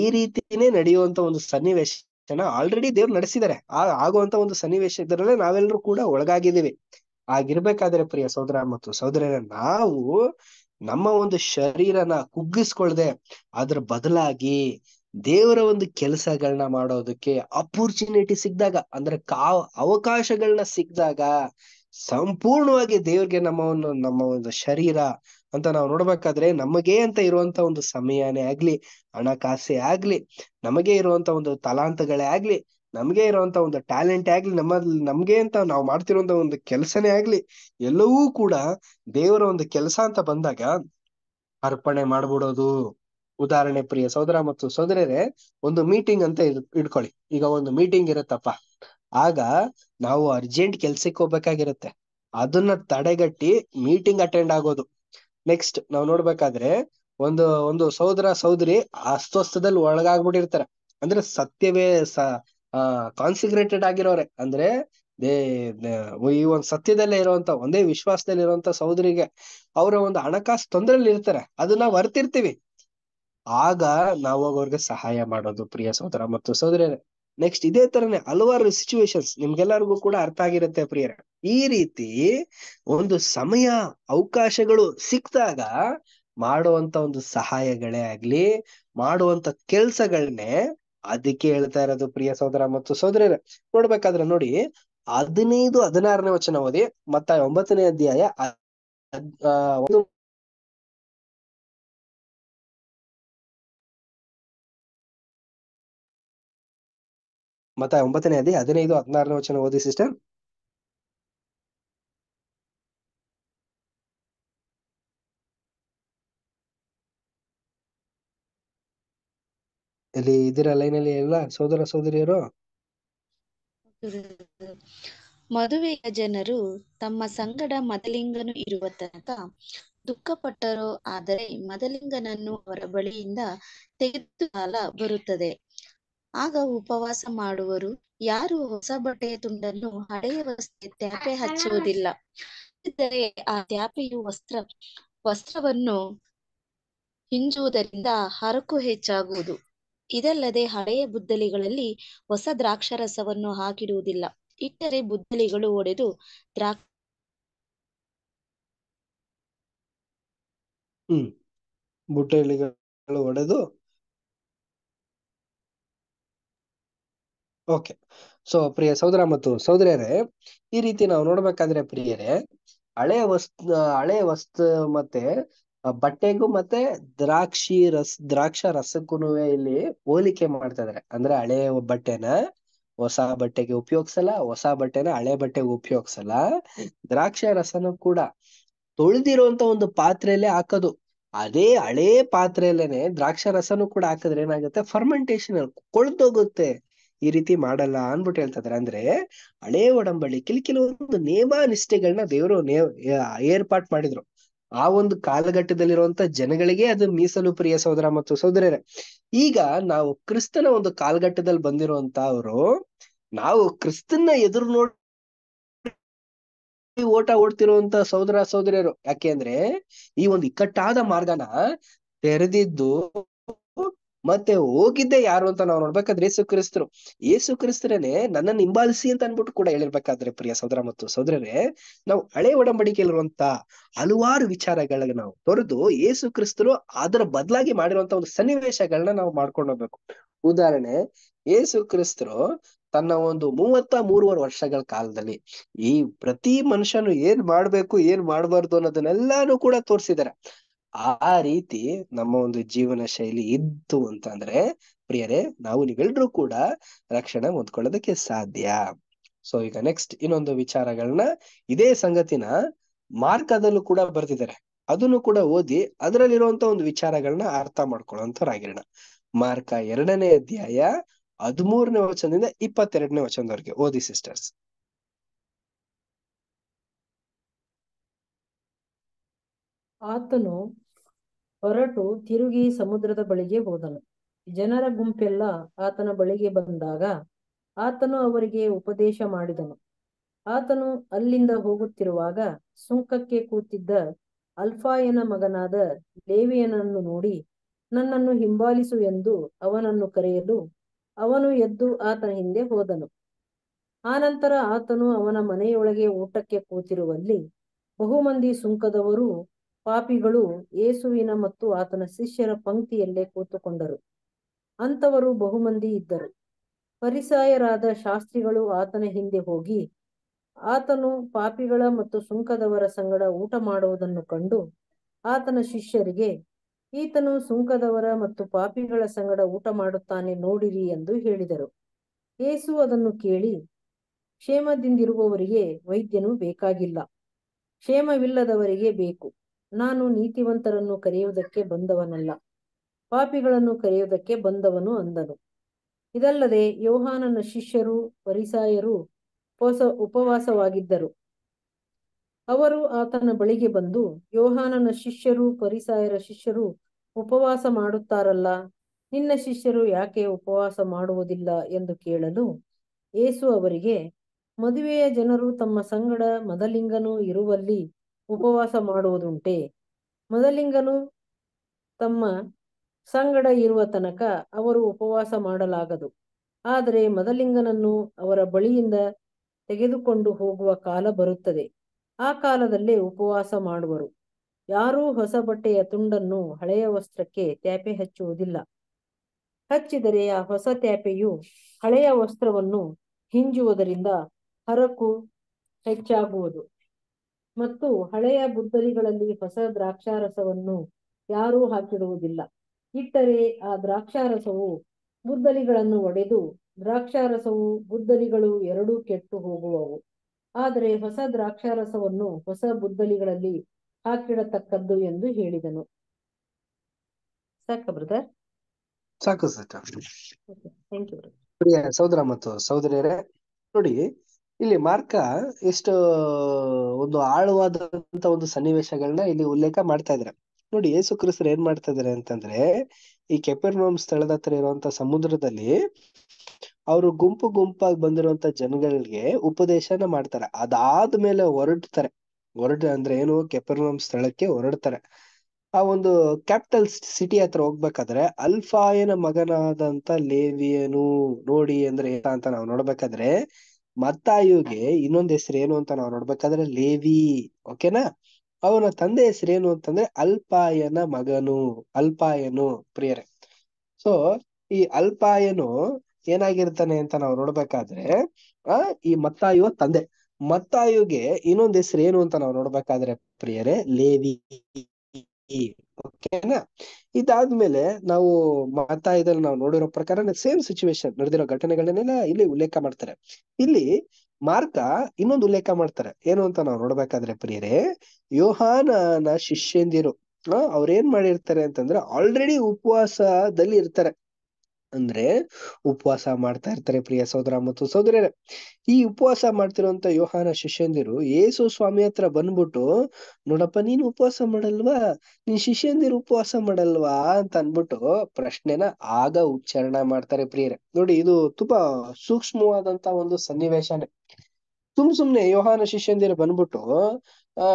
ಈ ರೀತಿನೇ ನಡೆಯುವಂತ ಒಂದು ಸನ್ನಿವೇಶನ ಆಲ್ರೆಡಿ ದೇವ್ರು ನಡೆಸಿದ್ದಾರೆ ಆ ಆಗುವಂತ ಒಂದು ಸನ್ನಿವೇಶದಲ್ಲೇ ನಾವೆಲ್ಲರೂ ಕೂಡ ಒಳಗಾಗಿದ್ದೀವಿ ಆಗಿರ್ಬೇಕಾದ್ರೆ ಪ್ರಿಯ ಸಹೋದರ ಮತ್ತು ಸಹೋದರರ ನಾವು ನಮ್ಮ ಒಂದು ಶರೀರನ ಕುಗ್ಗಿಸ್ಕೊಳ್ದೆ ಅದ್ರ ಬದಲಾಗಿ ದೇವರ ಒಂದು ಕೆಲಸಗಳನ್ನ ಮಾಡೋದಕ್ಕೆ ಅಪರ್ಚುನಿಟಿ ಸಿಕ್ಕಿದಾಗ ಅಂದ್ರೆ ಕಾ ಅವಕಾಶಗಳನ್ನ ಸಿಕ್ಕಿದಾಗ ಸಂಪೂರ್ಣವಾಗಿ ದೇವ್ರಿಗೆ ನಮ್ಮ ಒಂದು ನಮ್ಮ ಒಂದು ಶರೀರ ಅಂತ ನಾವು ನೋಡ್ಬೇಕಾದ್ರೆ ನಮಗೆ ಅಂತ ಇರುವಂತ ಒಂದು ಸಮಯನೇ ಆಗ್ಲಿ ಹಣಕಾಸೆ ಆಗ್ಲಿ ನಮಗೆ ಇರುವಂತ ಒಂದು ತಲಾಂತಗಳೇ ಆಗ್ಲಿ ನಮ್ಗೆ ಇರುವಂತ ಒಂದು ಟ್ಯಾಲೆಂಟ್ ಆಗ್ಲಿ ನಮ್ಮ ನಮ್ಗೆ ಅಂತ ನಾವು ಮಾಡ್ತಿರುವಂತ ಒಂದು ಕೆಲಸನೇ ಆಗ್ಲಿ ಎಲ್ಲವೂ ಕೂಡ ದೇವರ ಒಂದು ಕೆಲಸ ಅಂತ ಬಂದಾಗ ಅರ್ಪಣೆ ಮಾಡ್ಬಿಡೋದು ಉದಾಹರಣೆ ಪ್ರಿಯ ಸಹೋದರ ಮತ್ತು ಸಹೋದರರೇ ಒಂದು ಮೀಟಿಂಗ್ ಅಂತ ಇಡ್ಕೊಳ್ಳಿ ಈಗ ಒಂದು ಮೀಟಿಂಗ್ ಇರುತ್ತಪ್ಪ ಆಗ ನಾವು ಅರ್ಜೆಂಟ್ ಕೆಲ್ಸಕ್ಕೆ ಹೋಗ್ಬೇಕಾಗಿರುತ್ತೆ ಅದನ್ನ ತಡೆಗಟ್ಟಿ ಮೀಟಿಂಗ್ ಅಟೆಂಡ್ ಆಗೋದು ನೆಕ್ಸ್ಟ್ ನಾವು ನೋಡ್ಬೇಕಾದ್ರೆ ಒಂದು ಒಂದು ಸಹೋದರ ಸಹೋದರಿ ಅಸ್ವಸ್ಥದಲ್ಲಿ ಒಳಗಾಗ್ಬಿಟ್ಟಿರ್ತಾರೆ ಅಂದ್ರೆ ಸತ್ಯವೇ ಸ ಕಾನ್ಸಿಕ್ರೇಟೆಡ್ ಆಗಿರೋರೆ ಅಂದ್ರೆ ದೇ ಈ ಒಂದು ಸತ್ಯದಲ್ಲೇ ಇರುವಂತ ಒಂದೇ ವಿಶ್ವಾಸದಲ್ಲಿ ಇರುವಂತ ಸಹೋದರಿಗೆ ಅವರ ಒಂದು ಹಣಕಾಸು ತೊಂದರೆಯಲ್ಲಿ ಇರ್ತಾರೆ ಅದನ್ನ ವರ್ತಿರ್ತೀವಿ ಆಗ ನಾವು ಅವ್ರಿಗೆ ಸಹಾಯ ಮಾಡೋದು ಪ್ರಿಯ ಸಹೋದರ ಮತ್ತು ಸಹೋದರಿಯರೇ ನೆಕ್ಸ್ಟ್ ಇದೇ ತರನೇ ಹಲವಾರು ಸಿಚುವೇಶನ್ಸ್ ನಿಮ್ಗೆಲ್ಲರಿಗೂ ಕೂಡ ಅರ್ಥ ಆಗಿರುತ್ತೆ ಪ್ರಿಯರ ಈ ರೀತಿ ಒಂದು ಸಮಯ ಅವಕಾಶಗಳು ಸಿಕ್ಕಿದಾಗ ಮಾಡುವಂತ ಒಂದು ಸಹಾಯಗಳೇ ಆಗ್ಲಿ ಮಾಡುವಂತ ಕೆಲ್ಸಗಳನ್ನೇ ಅದಕ್ಕೆ ಹೇಳ್ತಾ ಇರೋದು ಪ್ರಿಯ ಸಹೋದರ ಮತ್ತು ಸಹೋದರಿಯರೇ ನೋಡ್ಬೇಕಾದ್ರೆ ನೋಡಿ ಹದಿನೈದು ಹದಿನಾರನೇ ವಚನ ಓದಿ ಮತ್ತ ಒಂಬತ್ತನೇ ಅಧ್ಯಾಯ ಒಂದು ಮತ್ತೆ ಒಂಬತ್ತನೇ ಅಧ್ಯಾಯ ಹದಿನೈದು ಹದಿನಾರನೇ ವಚನ ಓದಿ ಸಿಸ್ಟರ್ ಇಲ್ಲಿ ಲೈನ್ ಲೈನಲ್ಲಿ ಎಲ್ಲ ಸೋದರ ಸೋದರಿಯರು ಮದುವೆಯ ಜನರು ತಮ್ಮ ಸಂಗಡ ಮದಲಿಂಗನು ಇರುವ ತನಕ ಪಟ್ಟರು ಆದರೆ ಮದಲಿಂಗನನ್ನು ಅವರ ಬಳಿಯಿಂದ ತೆಗೆದು ಕಾಲ ಬರುತ್ತದೆ ಆಗ ಉಪವಾಸ ಮಾಡುವರು ಯಾರು ಹೊಸ ಬಟ್ಟೆಯ ತುಂಡನ್ನು ಹಳೆಯ ವಸ್ತ್ರ ತ್ಯಾಪೆ ಹಚ್ಚುವುದಿಲ್ಲ ಇದ್ದರೆ ಆ ತ್ಯಾಪೆಯು ವಸ್ತ್ರ ವಸ್ತ್ರವನ್ನು ಹಿಂಜುವುದರಿಂದ ಹರಕು ಹೆಚ್ಚಾಗುವುದು ಇದಲ್ಲದೆ ಹಳೆಯ ಬುದ್ದಲಿಗಳಲ್ಲಿ ಹೊಸ ದ್ರಾಕ್ಷರಸವನ್ನು ಹಾಕಿಡುವುದಿಲ್ಲ ಇಟ್ಟರೆ ಬುದ್ದಲಿಗಳು ಒಡೆದು ದ್ರಾಕ್ಷ ಬುಟ್ಟಲಿಗಳು ಒಡೆದು ಓಕೆ ಸೊ ಪ್ರಿಯ ಸಹೋದರ ಮತ್ತು ಸಹೋದರಿಯರೇ ಈ ರೀತಿ ನಾವು ನೋಡ್ಬೇಕಾದ್ರೆ ಪ್ರಿಯರೇ ಹಳೆ ವಸ್ತು ಹಳೆ ವಸ್ತು ಮತ್ತೆ ಬಟ್ಟೆಗೂ ಮತ್ತೆ ದ್ರಾಕ್ಷಿ ರಸ್ ದ್ರಾಕ್ಷ ರಸಕ್ಕೂ ಇಲ್ಲಿ ಹೋಲಿಕೆ ಮಾಡ್ತಾ ಅಂದ್ರೆ ಹಳೆ ಬಟ್ಟೆನ ಹೊಸ ಬಟ್ಟೆಗೆ ಉಪಯೋಗಿಸಲ್ಲ ಹೊಸ ಬಟ್ಟೆನ ಹಳೆ ಬಟ್ಟೆಗೆ ಉಪಯೋಗಿಸಲ್ಲ ದ್ರಾಕ್ಷ ರಸನು ಕೂಡ ತೊಳೆದಿರುವಂತ ಒಂದು ಪಾತ್ರೆಯಲ್ಲೇ ಹಾಕೋದು ಅದೇ ಹಳೆ ಪಾತ್ರೆಯಲ್ಲೇನೆ ದ್ರಾಕ್ಷ ರಸನು ಕೂಡ ಹಾಕಿದ್ರೆ ಏನಾಗುತ್ತೆ ಫರ್ಮೆಂಟೇಶನ್ ಕೊಳ್ತೋಗುತ್ತೆ ಈ ರೀತಿ ಮಾಡಲ್ಲ ಅನ್ಬಿಟ್ಟು ಹೇಳ್ತಿದಾರೆ ಅಂದ್ರೆ ಹಳೆ ಕೆಲ ಕೆಲವೊಂದು ನಿಯಮ ನಿಷ್ಠೆಗಳನ್ನ ದೇವರು ಏರ್ಪಾಟ್ ಮಾಡಿದ್ರು ಆ ಒಂದು ಕಾಲಘಟ್ಟದಲ್ಲಿರುವಂತ ಜನಗಳಿಗೆ ಅದು ಮೀಸಲು ಪ್ರಿಯ ಸೋದರ ಮತ್ತು ಸಹೋದರರೇ ಈಗ ನಾವು ಕ್ರಿಸ್ತನ ಒಂದು ಕಾಲಘಟ್ಟದಲ್ಲಿ ಬಂದಿರುವಂತ ಅವರು ನಾವು ಕ್ರಿಸ್ತನ್ನ ಎದುರು ನೋಡ್ ಓಟ ಓಡ್ತಿರುವಂತ ಸಹೋದರ ಸೋದರಿಯರು ಯಾಕೆ ಅಂದ್ರೆ ಈ ಒಂದು ಇಕ್ಕಟ್ಟಾದ ಮಾರ್ಗನ ತೆರೆದಿದ್ದು ಮತ್ತೆ ಹೋಗಿದ್ದೆ ಯಾರು ಅಂತ ನಾವು ನೋಡ್ಬೇಕಾದ್ರೆ ಯೇಸು ಕ್ರಿಸ್ತರು ಯೇಸು ಕ್ರಿಸ್ತರನೆ ನನ್ನನ್ನು ಹಿಂಬಾಲಿಸಿ ಅಂತ ಅನ್ಬಿಟ್ಟು ಕೂಡ ಹೇಳಿರ್ಬೇಕಾದ್ರೆ ಪ್ರಿಯ ಸೋದರ ಮತ್ತು ಸೋದರರೇ ನಾವು ಹಳೆ ಇರುವಂತ ಹಲವಾರು ವಿಚಾರಗಳನ್ನ ನಾವು ತೊರೆದು ಯೇಸು ಕ್ರಿಸ್ತರು ಅದರ ಬದಲಾಗಿ ಮಾಡಿರುವಂತ ಒಂದು ಸನ್ನಿವೇಶಗಳನ್ನ ನಾವು ಮಾಡ್ಕೊಂಡು ಹೋಗ್ಬೇಕು ಉದಾಹರಣೆ ಯೇಸು ಕ್ರಿಸ್ತರು ತನ್ನ ಒಂದು ಮೂವತ್ತ ಮೂರುವರೆ ವರ್ಷಗಳ ಕಾಲದಲ್ಲಿ ಈ ಪ್ರತಿ ಮನುಷ್ಯನು ಏನ್ ಮಾಡ್ಬೇಕು ಏನ್ ಮಾಡಬಾರ್ದು ಅನ್ನೋದನ್ನೆಲ್ಲಾನು ಕೂಡ ತೋರಿಸಿದ್ದಾರೆ ಆ ರೀತಿ ನಮ್ಮ ಒಂದು ಜೀವನ ಶೈಲಿ ಇತ್ತು ಅಂತಂದ್ರೆ ಪ್ರಿಯರೇ ನಾವು ನೀವೆಲ್ಲರೂ ಕೂಡ ರಕ್ಷಣೆ ಹೊಂದ್ಕೊಳ್ಳೋದಕ್ಕೆ ಸಾಧ್ಯ ಸೊ ಈಗ ನೆಕ್ಸ್ಟ್ ಇನ್ನೊಂದು ವಿಚಾರಗಳನ್ನ ಇದೇ ಸಂಗತಿನ ಮಾರ್ಕದಲ್ಲೂ ಕೂಡ ಬರ್ತಿದ್ದಾರೆ ಅದನ್ನು ಕೂಡ ಓದಿ ಅದರಲ್ಲಿರುವಂತ ಒಂದು ವಿಚಾರಗಳನ್ನ ಅರ್ಥ ಮಾಡ್ಕೊಳ್ಳೋಂಥವ್ರಾಗಿರೋಣ ಮಾರ್ಕ ಎರಡನೇ ಅಧ್ಯಾಯ ಹದಿಮೂರನೇ ವಚನದಿಂದ ಇಪ್ಪತ್ತೆರಡನೇ ವಚನದವರೆಗೆ ಓದಿ ಸಿಸ್ಟರ್ಸ್ ಆತನು ಹೊರಟು ತಿರುಗಿ ಸಮುದ್ರದ ಬಳಿಗೆ ಹೋದನು ಜನರ ಗುಂಪೆಲ್ಲ ಆತನ ಬಳಿಗೆ ಬಂದಾಗ ಆತನು ಅವರಿಗೆ ಉಪದೇಶ ಮಾಡಿದನು ಆತನು ಅಲ್ಲಿಂದ ಹೋಗುತ್ತಿರುವಾಗ ಸುಂಕಕ್ಕೆ ಕೂತಿದ್ದ ಅಲ್ಫಾಯನ ಮಗನಾದ ಲೇವಿಯನನ್ನು ನೋಡಿ ನನ್ನನ್ನು ಹಿಂಬಾಲಿಸು ಎಂದು ಅವನನ್ನು ಕರೆಯಲು ಅವನು ಎದ್ದು ಆತನ ಹಿಂದೆ ಹೋದನು ಆನಂತರ ಆತನು ಅವನ ಮನೆಯೊಳಗೆ ಊಟಕ್ಕೆ ಕೂತಿರುವಲ್ಲಿ ಬಹುಮಂದಿ ಸುಂಕದವರು ಪಾಪಿಗಳು ಏಸುವಿನ ಮತ್ತು ಆತನ ಶಿಷ್ಯರ ಪಂಕ್ತಿಯಲ್ಲೇ ಕೂತುಕೊಂಡರು ಅಂತವರು ಬಹುಮಂದಿ ಇದ್ದರು ಪರಿಸಾಯರಾದ ಶಾಸ್ತ್ರಿಗಳು ಆತನ ಹಿಂದೆ ಹೋಗಿ ಆತನು ಪಾಪಿಗಳ ಮತ್ತು ಸುಂಕದವರ ಸಂಗಡ ಊಟ ಮಾಡುವುದನ್ನು ಕಂಡು ಆತನ ಶಿಷ್ಯರಿಗೆ ಈತನು ಸುಂಕದವರ ಮತ್ತು ಪಾಪಿಗಳ ಸಂಗಡ ಊಟ ಮಾಡುತ್ತಾನೆ ನೋಡಿರಿ ಎಂದು ಹೇಳಿದರು ಏಸು ಅದನ್ನು ಕೇಳಿ ಕ್ಷೇಮದಿಂದಿರುವವರಿಗೆ ವೈದ್ಯನು ಬೇಕಾಗಿಲ್ಲ ಕ್ಷೇಮವಿಲ್ಲದವರಿಗೆ ಬೇಕು ನಾನು ನೀತಿವಂತರನ್ನು ಕರೆಯುವುದಕ್ಕೆ ಬಂದವನಲ್ಲ ಪಾಪಿಗಳನ್ನು ಕರೆಯುವುದಕ್ಕೆ ಬಂದವನು ಅಂದನು ಇದಲ್ಲದೆ ಯೋಹಾನನ ಶಿಷ್ಯರು ಪರಿಸಾಯರು ಉಪವಾಸ ಉಪವಾಸವಾಗಿದ್ದರು ಅವರು ಆತನ ಬಳಿಗೆ ಬಂದು ಯೋಹಾನನ ಶಿಷ್ಯರು ಪರಿಸಾಯರ ಶಿಷ್ಯರು ಉಪವಾಸ ಮಾಡುತ್ತಾರಲ್ಲ ನಿನ್ನ ಶಿಷ್ಯರು ಯಾಕೆ ಉಪವಾಸ ಮಾಡುವುದಿಲ್ಲ ಎಂದು ಕೇಳಲು ಏಸು ಅವರಿಗೆ ಮದುವೆಯ ಜನರು ತಮ್ಮ ಸಂಗಡ ಮದಲಿಂಗನು ಇರುವಲ್ಲಿ ಉಪವಾಸ ಮಾಡುವುದುಂಟೆ ಮೊದಲಿಂಗನು ತಮ್ಮ ಸಂಗಡ ಇರುವ ತನಕ ಅವರು ಉಪವಾಸ ಮಾಡಲಾಗದು ಆದರೆ ಮದಲಿಂಗನನ್ನು ಅವರ ಬಳಿಯಿಂದ ತೆಗೆದುಕೊಂಡು ಹೋಗುವ ಕಾಲ ಬರುತ್ತದೆ ಆ ಕಾಲದಲ್ಲೇ ಉಪವಾಸ ಮಾಡುವರು ಯಾರೂ ಹೊಸ ಬಟ್ಟೆಯ ತುಂಡನ್ನು ಹಳೆಯ ವಸ್ತ್ರಕ್ಕೆ ತ್ಯಾಪೆ ಹಚ್ಚುವುದಿಲ್ಲ ಹಚ್ಚಿದರೆ ಆ ಹೊಸ ತ್ಯಾಪೆಯು ಹಳೆಯ ವಸ್ತ್ರವನ್ನು ಹಿಂಜುವುದರಿಂದ ಹರಕು ಹೆಚ್ಚಾಗುವುದು ಮತ್ತು ಹಳೆಯ ಬುದ್ದಲಿಗಳಲ್ಲಿ ಹೊಸ ದ್ರಾಕ್ಷಾರಸವನ್ನು ಯಾರೂ ಹಾಕಿಡುವುದಿಲ್ಲ ಇಟ್ಟರೆ ಆ ದ್ರಾಕ್ಷಾರಸವು ಬುದ್ದಲಿಗಳನ್ನು ಒಡೆದು ದ್ರಾಕ್ಷಾರಸವು ಬುದ್ದಲಿಗಳು ಎರಡೂ ಕೆಟ್ಟು ಹೋಗುವವು ಆದರೆ ಹೊಸ ದ್ರಾಕ್ಷಾರಸವನ್ನು ಹೊಸ ಬುದ್ದಲಿಗಳಲ್ಲಿ ಹಾಕಿಡತಕ್ಕದ್ದು ಎಂದು ಹೇಳಿದನು ಸಾಕ ಬ್ರದರ್ ಸಾಕು ಸಾಕು ಸೌದರ ಮತ್ತು ಸಹೋದರಿಯರೇ ನೋಡಿ ಇಲ್ಲಿ ಮಾರ್ಕ ಎಷ್ಟು ಒಂದು ಆಳವಾದಂತ ಒಂದು ಸನ್ನಿವೇಶಗಳನ್ನ ಇಲ್ಲಿ ಉಲ್ಲೇಖ ಮಾಡ್ತಾ ಇದಾರೆ ನೋಡಿ ಯೇಸು ಕ್ರಿಸ್ತರು ಏನ್ ಮಾಡ್ತಾ ಇದಾರೆ ಅಂತಂದ್ರೆ ಈ ಕೆಪೆರ್ನೋಮ್ ಸ್ಥಳದ ಹತ್ರ ಇರುವಂತ ಸಮುದ್ರದಲ್ಲಿ ಅವರು ಗುಂಪು ಗುಂಪಾಗಿ ಬಂದಿರುವಂತ ಜನಗಳಿಗೆ ಉಪದೇಶನ ಮಾಡ್ತಾರೆ ಅದಾದ್ಮೇಲೆ ಹೊರಡ್ತಾರೆ ಹೊರಡ ಅಂದ್ರೆ ಏನು ಕೆಪೆರ್ನೋಮ್ ಸ್ಥಳಕ್ಕೆ ಹೊರಡ್ತಾರೆ ಆ ಒಂದು ಕ್ಯಾಪಿಟಲ್ ಸಿಟಿ ಹತ್ರ ಹೋಗ್ಬೇಕಾದ್ರೆ ಅಲ್ಫಾಯನ ಮಗನಾದಂತ ಲೇವಿಯನು ನೋಡಿ ಅಂದ್ರೆ ಅಂತ ನಾವು ನೋಡ್ಬೇಕಾದ್ರೆ ಮತ್ತಾಯುಗೆ ಇನ್ನೊಂದ್ ಹೆಸರು ಏನು ಅಂತ ನಾವು ನೋಡ್ಬೇಕಾದ್ರೆ ಲೇವಿ ಓಕೆನಾ ಅವನ ತಂದೆ ಏನು ಅಂತಂದ್ರೆ ಅಲ್ಪಾಯನ ಮಗನು ಅಲ್ಪಾಯನು ಪ್ರಿಯರೇ ಸೊ ಈ ಅಲ್ಪಾಯನು ಏನಾಗಿರ್ತಾನೆ ಅಂತ ನಾವು ನೋಡ್ಬೇಕಾದ್ರೆ ಆ ಈ ಮತ್ತಾಯುವ ತಂದೆ ಮತ್ತಾಯುಗೆ ಇನ್ನೊಂದ್ ಹೆಸರು ಏನು ಅಂತ ನಾವು ನೋಡ್ಬೇಕಾದ್ರೆ ಪ್ರಿಯರೇ ಲೇವಿ ಓಕೆನಾ ಇದಾದ್ಮೇಲೆ ನಾವು ಮಾತಾ ಇದ್ರೆ ನಾವು ನೋಡಿರೋ ಪ್ರಕಾರ ಸೇಮ್ ಸಿಚುವೇಶನ್ ನಡೆದಿರೋ ಘಟನೆಗಳನ್ನೆಲ್ಲ ಇಲ್ಲಿ ಉಲ್ಲೇಖ ಮಾಡ್ತಾರೆ ಇಲ್ಲಿ ಮಾರ್ಕ ಇನ್ನೊಂದು ಉಲ್ಲೇಖ ಮಾಡ್ತಾರೆ ಏನು ಅಂತ ನಾವು ನೋಡ್ಬೇಕಾದ್ರೆ ಪ್ರಿಯರೇ ಯೋಹಾನನ ಶಿಷ್ಯಂದಿರು ಅವ್ರೇನ್ ಮಾಡಿರ್ತಾರೆ ಅಂತಂದ್ರೆ ಆಲ್ರೆಡಿ ಉಪವಾಸದಲ್ಲಿ ಇರ್ತಾರೆ ಅಂದ್ರೆ ಉಪವಾಸ ಮಾಡ್ತಾ ಇರ್ತಾರೆ ಪ್ರಿಯ ಸಹೋದರ ಮತ್ತು ಸೋದರರೇ ಈ ಉಪವಾಸ ಮಾಡ್ತಿರುವಂತ ಯೋಹಾನ ಶಿಷ್ಯಂದಿರು ಏಸು ಸ್ವಾಮಿ ಹತ್ರ ಬಂದ್ಬಿಟ್ಟು ನೋಡಪ್ಪ ನೀನ್ ಉಪವಾಸ ಮಾಡಲ್ವಾ ನೀನ್ ಶಿಷ್ಯಂದಿರು ಉಪವಾಸ ಮಾಡಲ್ವಾ ಅಂತ ಅನ್ಬಿಟ್ಟು ಪ್ರಶ್ನೆನ ಆಗ ಉಚ್ಚಾರಣೆ ಮಾಡ್ತಾರೆ ಪ್ರಿಯರೇ ನೋಡಿ ಇದು ತುಂಬಾ ಸೂಕ್ಷ್ಮವಾದಂತ ಒಂದು ಸನ್ನಿವೇಶನೇ ಸುಮ್ ಸುಮ್ನೆ ಯೋಹಾನ ಶಿಷ್ಯಂದಿರು ಬಂದ್ಬಿಟ್ಟು ಆ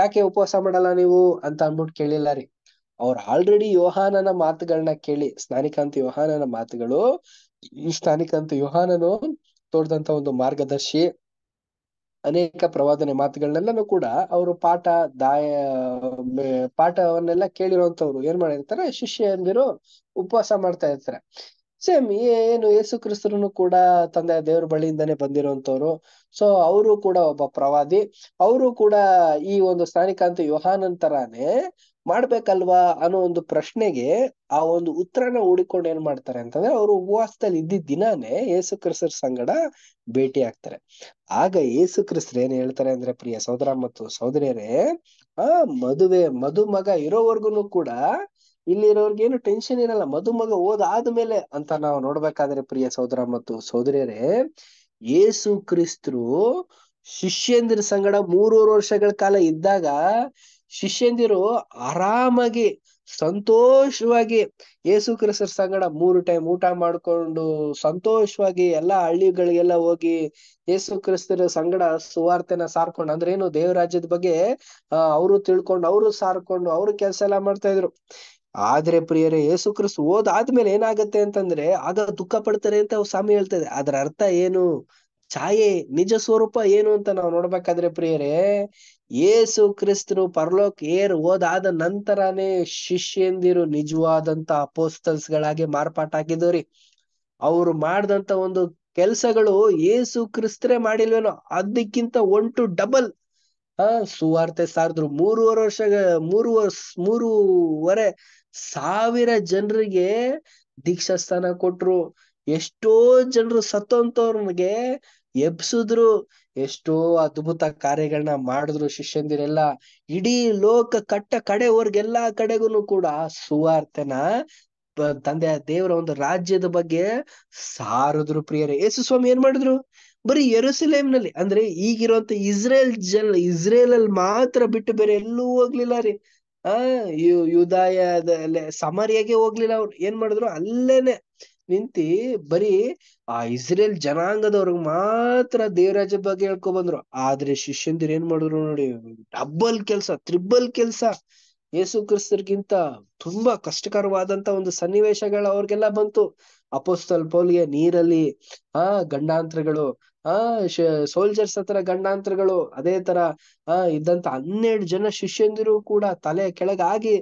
ಯಾಕೆ ಉಪವಾಸ ಮಾಡಲ್ಲ ನೀವು ಅಂತ ಅನ್ಬಿಟ್ಟು ಕೇಳಿಲ್ಲ ರೀ ಅವ್ರು ಆಲ್ರೆಡಿ ಯೋಹಾನನ ಮಾತುಗಳನ್ನ ಕೇಳಿ ಸ್ನಾನಿಕಾಂತ ಯೋಹಾನನ ಮಾತುಗಳು ಈ ಸ್ನಾನಿಕಾಂತ ಯೋಹಾನನು ತೋಡದಂತ ಒಂದು ಮಾರ್ಗದರ್ಶಿ ಅನೇಕ ಪ್ರವಾದನೆ ಮಾತುಗಳನ್ನೆಲ್ಲನು ಕೂಡ ಅವರು ಪಾಠ ದಾಯ ಪಾಠವನ್ನೆಲ್ಲ ಕೇಳಿರುವಂತವ್ರು ಏನ್ ಮಾಡಿರ್ತಾರೆ ಎಂದಿರು ಉಪವಾಸ ಮಾಡ್ತಾ ಇರ್ತಾರೆ ಸೇಮ್ ಏನು ಯೇಸು ಕ್ರಿಸ್ತರನು ಕೂಡ ತಂದೆ ದೇವ್ರ ಬಳಿಯಿಂದಾನೆ ಬಂದಿರುವಂತವ್ರು ಸೊ ಅವರು ಕೂಡ ಒಬ್ಬ ಪ್ರವಾದಿ ಅವರು ಕೂಡ ಈ ಒಂದು ಸ್ನಾನಿಕಾಂತ ಯೋಹಾನನ್ ತರಾನೇ ಮಾಡ್ಬೇಕಲ್ವಾ ಅನ್ನೋ ಒಂದು ಪ್ರಶ್ನೆಗೆ ಆ ಒಂದು ಉತ್ತರನ ಹುಡ್ಕೊಂಡು ಏನ್ ಮಾಡ್ತಾರೆ ಅಂತಂದ್ರೆ ಅವರು ಉಪವಾಸದಲ್ಲಿ ಇದ್ದಿದ್ದ ದಿನಾನೇ ಯೇಸು ಕ್ರಿಸ್ತರ ಸಂಗಡ ಭೇಟಿ ಆಗ್ತಾರೆ ಆಗ ಯೇಸು ಕ್ರಿಸ್ತರು ಏನ್ ಹೇಳ್ತಾರೆ ಅಂದ್ರೆ ಪ್ರಿಯ ಸಹೋದರ ಮತ್ತು ಸಹೋದರಿಯರೇ ಆ ಮದುವೆ ಮದುಮಗ ಇರೋವರ್ಗುನು ಕೂಡ ಇಲ್ಲಿರೋರ್ಗೇನು ಟೆನ್ಷನ್ ಇರಲ್ಲ ಮದುಮಗ ಓದಾದ್ಮೇಲೆ ಅಂತ ನಾವು ನೋಡ್ಬೇಕಾದ್ರೆ ಪ್ರಿಯ ಸಹೋದರ ಮತ್ತು ಸಹೋದರಿಯರೇ ಯೇಸು ಕ್ರಿಸ್ತರು ಶಿಷ್ಯೇಂದ್ರ ಸಂಗಡ ಮೂರೂರು ವರ್ಷಗಳ ಕಾಲ ಇದ್ದಾಗ ಶಿಷ್ಯಂದಿರು ಆರಾಮಾಗಿ ಸಂತೋಷವಾಗಿ ಯೇಸು ಕ್ರಿಸ್ತರ ಸಂಗಡ ಮೂರು ಟೈಮ್ ಊಟ ಮಾಡ್ಕೊಂಡು ಸಂತೋಷವಾಗಿ ಎಲ್ಲಾ ಹಳ್ಳಿಗಳಿಗೆಲ್ಲ ಹೋಗಿ ಯೇಸು ಕ್ರಿಸ್ತರ ಸಂಗಡ ಸುವಾರ್ತೆನ ಸಾರ್ಕೊಂಡು ಅಂದ್ರೆ ಏನು ದೇವರಾಜ್ಯದ ಬಗ್ಗೆ ಅವರು ತಿಳ್ಕೊಂಡು ಅವರು ಸಾರ್ಕೊಂಡು ಅವರು ಕೆಲಸ ಎಲ್ಲ ಮಾಡ್ತಾ ಇದ್ರು ಆದ್ರೆ ಪ್ರಿಯರೇ ಯೇಸು ಕ್ರಿಸ್ತ ಓದಾದ್ಮೇಲೆ ಏನಾಗತ್ತೆ ಅಂತಂದ್ರೆ ಆಗ ದುಃಖ ಪಡ್ತಾರೆ ಅಂತ ಸ್ವಾಮಿ ಹೇಳ್ತದೆ ಅದ್ರ ಅರ್ಥ ಏನು ಛಾಯೆ ನಿಜ ಸ್ವರೂಪ ಏನು ಅಂತ ನಾವು ನೋಡ್ಬೇಕಾದ್ರೆ ಪ್ರಿಯರೇ ಏಸು ಕ್ರಿಸ್ತರು ಪರ್ಲೋಕ್ ಏರ್ ಹೋದಾದ ನಂತರನೇ ಶಿಷ್ಯಂದಿರು ನಿಜವಾದಂತ ಅಪೋಸ್ತಲ್ಸ್ ಗಳಾಗಿ ಮಾರ್ಪಾಟಾಗಿದ್ದವ್ರಿ ಅವ್ರು ಮಾಡಿದಂತ ಒಂದು ಕೆಲ್ಸಗಳು ಏಸು ಕ್ರಿಸ್ತರೇ ಮಾಡಿಲ್ವೇನೋ ಅದಕ್ಕಿಂತ ಒನ್ ಟು ಡಬಲ್ ಆ ಸುವಾರ್ತೆ ಸಾರಿದ್ರು ಮೂರುವರೆ ವರ್ಷ ಮೂರು ಮೂರುವರೆ ಸಾವಿರ ಜನರಿಗೆ ದೀಕ್ಷಾಸ್ಥಾನ ಕೊಟ್ರು ಎಷ್ಟೋ ಜನರು ಸತ್ತೋಂತವ್ರಿಗೆ ಎಬ್ಸಿದ್ರು ಎಷ್ಟೋ ಅದ್ಭುತ ಕಾರ್ಯಗಳನ್ನ ಮಾಡಿದ್ರು ಶಿಷ್ಯಂದಿರೆಲ್ಲ ಇಡೀ ಲೋಕ ಕಟ್ಟ ಕಡೆವರ್ಗೆಲ್ಲಾ ಕಡೆಗೂ ಕೂಡ ಸುವಾರ್ತೆನ ತಂದೆ ದೇವರ ಒಂದು ರಾಜ್ಯದ ಬಗ್ಗೆ ಸಾರದ್ರು ಪ್ರಿಯರೇ ಯೇಸು ಸ್ವಾಮಿ ಏನ್ ಮಾಡಿದ್ರು ಬರೀ ನಲ್ಲಿ ಅಂದ್ರೆ ಈಗಿರುವಂತ ಇಸ್ರೇಲ್ ಜನ ಇಸ್ರೇಲ್ ಅಲ್ಲಿ ಮಾತ್ರ ಬಿಟ್ಟು ಬೇರೆ ಎಲ್ಲೂ ಹೋಗ್ಲಿಲ್ಲ ರೀ ಆ ಯುದಾಯದ ಸಮರ್ಯಾಗೆ ಹೋಗ್ಲಿಲ್ಲ ಅವ್ರು ಏನ್ ಮಾಡಿದ್ರು ಅಲ್ಲೇನೆ ನಿಂತಿ ಬರೀ ಆ ಇಸ್ರೇಲ್ ಜನಾಂಗದವ್ರಿಗೆ ಮಾತ್ರ ದೇವರಾಜ ಬಗ್ಗೆ ಹೇಳ್ಕೊ ಬಂದ್ರು ಆದ್ರೆ ಶಿಷ್ಯಂದಿರ್ ಏನ್ ಮಾಡಿದ್ರು ನೋಡಿ ಡಬ್ಬಲ್ ಕೆಲ್ಸ ತ್ರಿಬಲ್ ಕೆಲ್ಸ ಯೇಸು ಕ್ರಿಸ್ತರ್ಗಿಂತ ತುಂಬಾ ಕಷ್ಟಕರವಾದಂತ ಒಂದು ಸನ್ನಿವೇಶಗಳು ಅವ್ರಿಗೆಲ್ಲಾ ಬಂತು ಅಪೋಸ್ತಲ್ ಪೌಲ್ಗೆ ನೀರಲ್ಲಿ ಆ ಗಂಡಾಂತರಗಳು ಆ ಸೋಲ್ಜರ್ಸ್ ಹತ್ರ ಗಂಡಾಂತರಗಳು ಅದೇ ತರ ಆ ಇದ್ದಂತ ಹನ್ನೆರಡು ಜನ ಶಿಷ್ಯಂದಿರು ಕೂಡ ತಲೆ ಕೆಳಗಾಗಿ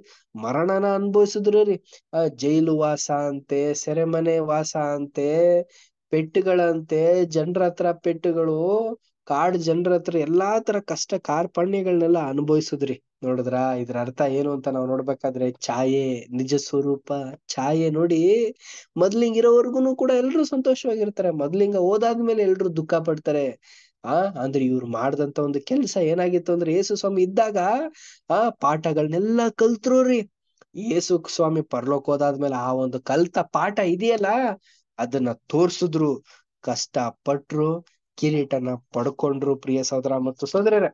ಮರಣನ ಅನುಭವಿಸಿದ್ರು ರೀ ಆ ಜೈಲು ವಾಸ ಅಂತೆ ಸೆರೆಮನೆ ವಾಸ ಅಂತೆ ಪೆಟ್ಟುಗಳಂತೆ ಜನರ ಹತ್ರ ಪೆಟ್ಟುಗಳು ಕಾಡ್ ಜನರ ಹತ್ರ ಎಲ್ಲಾ ತರ ಕಷ್ಟ ಕಾರ್ಪಣ್ಯಗಳನ್ನೆಲ್ಲ ಅನುಭವಿಸುದ್ರಿ ನೋಡಿದ್ರ ಇದ್ರ ಅರ್ಥ ಏನು ಅಂತ ನಾವ್ ನೋಡ್ಬೇಕಾದ್ರೆ ಛಾಯೆ ನಿಜ ಸ್ವರೂಪ ಛಾಯೆ ನೋಡಿ ಮೊದ್ಲಿಂಗ್ ಇರೋವರೆಗೂನು ಕೂಡ ಎಲ್ರು ಸಂತೋಷವಾಗಿರ್ತಾರೆ ಮೊದ್ಲಿಂಗ ಓದಾದ್ಮೇಲೆ ಎಲ್ರು ದುಃಖ ಪಡ್ತಾರೆ ಆ ಅಂದ್ರೆ ಇವ್ರು ಮಾಡ್ದಂತ ಒಂದು ಕೆಲ್ಸ ಏನಾಗಿತ್ತು ಅಂದ್ರೆ ಯೇಸು ಸ್ವಾಮಿ ಇದ್ದಾಗ ಆ ಪಾಠಗಳನ್ನೆಲ್ಲಾ ಕಲ್ತ್ರು ರೀ ಯೇಸು ಸ್ವಾಮಿ ಪರ್ಲೋಕ್ ಹೋದಾದ್ಮೇಲೆ ಆ ಒಂದು ಕಲ್ತ ಪಾಠ ಇದೆಯಲ್ಲ ಅದನ್ನ ತೋರ್ಸಿದ್ರು ಕಷ್ಟ ಪಟ್ರು ಕಿರೀಟನ ಪಡ್ಕೊಂಡ್ರು ಪ್ರಿಯ ಸಹೋದರ ಮತ್ತು ಸಹೋದರರೇ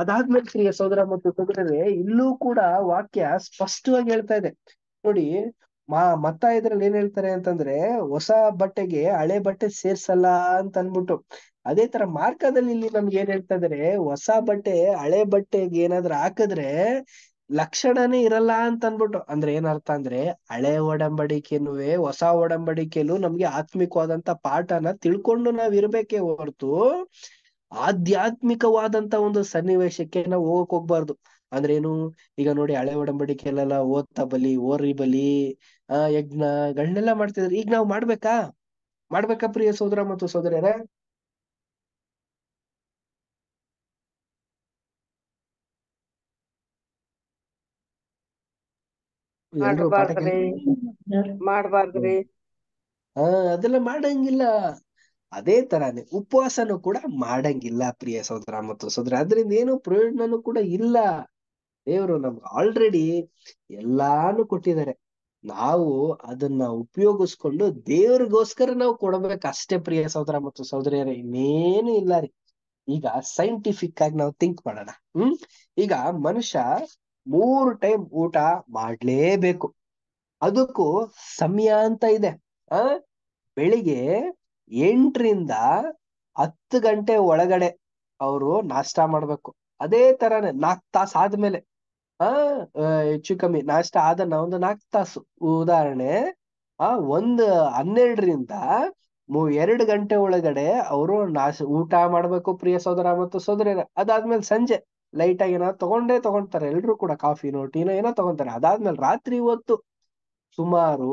ಅದಾದ್ಮೇಲೆ ಪ್ರಿಯ ಸೋದರ ಮತ್ತು ಸೋದರರೇ ಇಲ್ಲೂ ಕೂಡ ವಾಕ್ಯ ಸ್ಪಷ್ಟವಾಗಿ ಹೇಳ್ತಾ ಇದೆ ನೋಡಿ ಮಾ ಮತ್ತ ಇದ್ರಲ್ಲಿ ಏನ್ ಹೇಳ್ತಾರೆ ಅಂತಂದ್ರೆ ಹೊಸ ಬಟ್ಟೆಗೆ ಹಳೆ ಬಟ್ಟೆ ಸೇರ್ಸಲ್ಲ ಅಂತ ಅನ್ಬಿಟ್ಟು ಅದೇ ತರ ಮಾರ್ಕದಲ್ಲಿ ಇಲ್ಲಿ ನಮ್ಗೆ ಏನ್ ಹೇಳ್ತಾ ಇದ್ರೆ ಹೊಸ ಬಟ್ಟೆ ಹಳೆ ಬಟ್ಟೆಗೆ ಏನಾದ್ರೂ ಹಾಕಿದ್ರೆ ಲಕ್ಷಣನೇ ಇರಲ್ಲ ಅಂತ ಅನ್ಬಿಟ್ಟು ಅಂದ್ರೆ ಏನರ್ಥ ಅಂದ್ರೆ ಹಳೆ ಒಡಂಬಡಿಕೆನುವೆ ಹೊಸ ಒಡಂಬಡಿಕೆನು ನಮ್ಗೆ ಆತ್ಮಿಕವಾದಂತ ಪಾಠನ ತಿಳ್ಕೊಂಡು ನಾವ್ ಇರ್ಬೇಕೇ ಹೊರತು ಆಧ್ಯಾತ್ಮಿಕವಾದಂತ ಒಂದು ಸನ್ನಿವೇಶಕ್ಕೆ ನಾವು ಹೋಗಕ್ ಹೋಗ್ಬಾರ್ದು ಅಂದ್ರೆ ಏನು ಈಗ ನೋಡಿ ಹಳೆ ಒಡಂಬಡಿಕೆಲ್ಲ ಓದ್ತಾ ಬಲಿ ಓರಿ ಬಲಿ ಆ ಯಜ್ಞಗಳನ್ನೆಲ್ಲ ಮಾಡ್ತಿದ್ರು ಈಗ ನಾವು ಮಾಡ್ಬೇಕಾ ಮಾಡ್ಬೇಕಾ ಪ್ರಿಯ ಸೋದರ ಮತ್ತು ಸೋದರರ ಮಾಡ್ಬಾರ್ದ್ರಿ ಹಾ ಅದೆಲ್ಲ ಮಾಡಂಗಿಲ್ಲ ಅದೇ ತರಾನೇ ಉಪವಾಸನೂ ಕೂಡ ಮಾಡಂಗಿಲ್ಲ ಪ್ರಿಯ ಸಹೋದರ ಮತ್ತು ಸೋದರ ಅದರಿಂದ ಏನು ಪ್ರಯೋಜನನೂ ಕೂಡ ಇಲ್ಲ ದೇವರು ನಮ್ಗೆ ಆಲ್ರೆಡಿ ಎಲ್ಲಾನು ಕೊಟ್ಟಿದ್ದಾರೆ ನಾವು ಅದನ್ನ ಉಪಯೋಗಿಸ್ಕೊಂಡು ದೇವ್ರಿಗೋಸ್ಕರ ನಾವು ಕೊಡ್ಬೇಕು ಅಷ್ಟೇ ಪ್ರಿಯ ಸಹೋದರ ಮತ್ತು ಸಹೋದರಿಯರೇ ಇನ್ನೇನು ಇಲ್ಲ ರೀ ಈಗ ಸೈಂಟಿಫಿಕ್ ಆಗಿ ನಾವು ಥಿಂಕ್ ಮಾಡೋಣ ಹ್ಮ್ ಈಗ ಮನುಷ್ಯ ಮೂರು ಟೈಮ್ ಊಟ ಮಾಡ್ಲೇಬೇಕು ಅದಕ್ಕೂ ಸಮಯ ಅಂತ ಇದೆ ಆ ಬೆಳಿಗ್ಗೆ ಎಂಟರಿಂದ ಹತ್ತು ಗಂಟೆ ಒಳಗಡೆ ಅವರು ನಾಷ್ಟ ಮಾಡ್ಬೇಕು ಅದೇ ತರಾನೇ ನಾಲ್ಕು ತಾಸು ಆದ್ಮೇಲೆ ಆ ಹೆಚ್ಚು ಕಮ್ಮಿ ನಾಷ್ಟ ಆದ ಒಂದು ನಾಕ್ ತಾಸು ಉದಾಹರಣೆ ಆ ಒಂದು ಹನ್ನೆರಡರಿಂದ ಮೂ ಎರಡು ಗಂಟೆ ಒಳಗಡೆ ಅವರು ನಾಶ ಊಟ ಮಾಡ್ಬೇಕು ಪ್ರಿಯ ಸೋದರ ಮತ್ತು ಸೋದರಿಯರ ಅದಾದ್ಮೇಲೆ ಸಂಜೆ ಲೈಟ್ ಆಗಿ ಏನೋ ತಗೊಂಡೇ ತಗೊಂತಾರೆ ಎಲ್ರು ಕೂಡ ಕಾಫಿನೋ ಟೀನೋ ಏನೋ ತಗೊಂತಾರೆ ಅದಾದ್ಮೇಲೆ ರಾತ್ರಿ ಹೊತ್ತು ಸುಮಾರು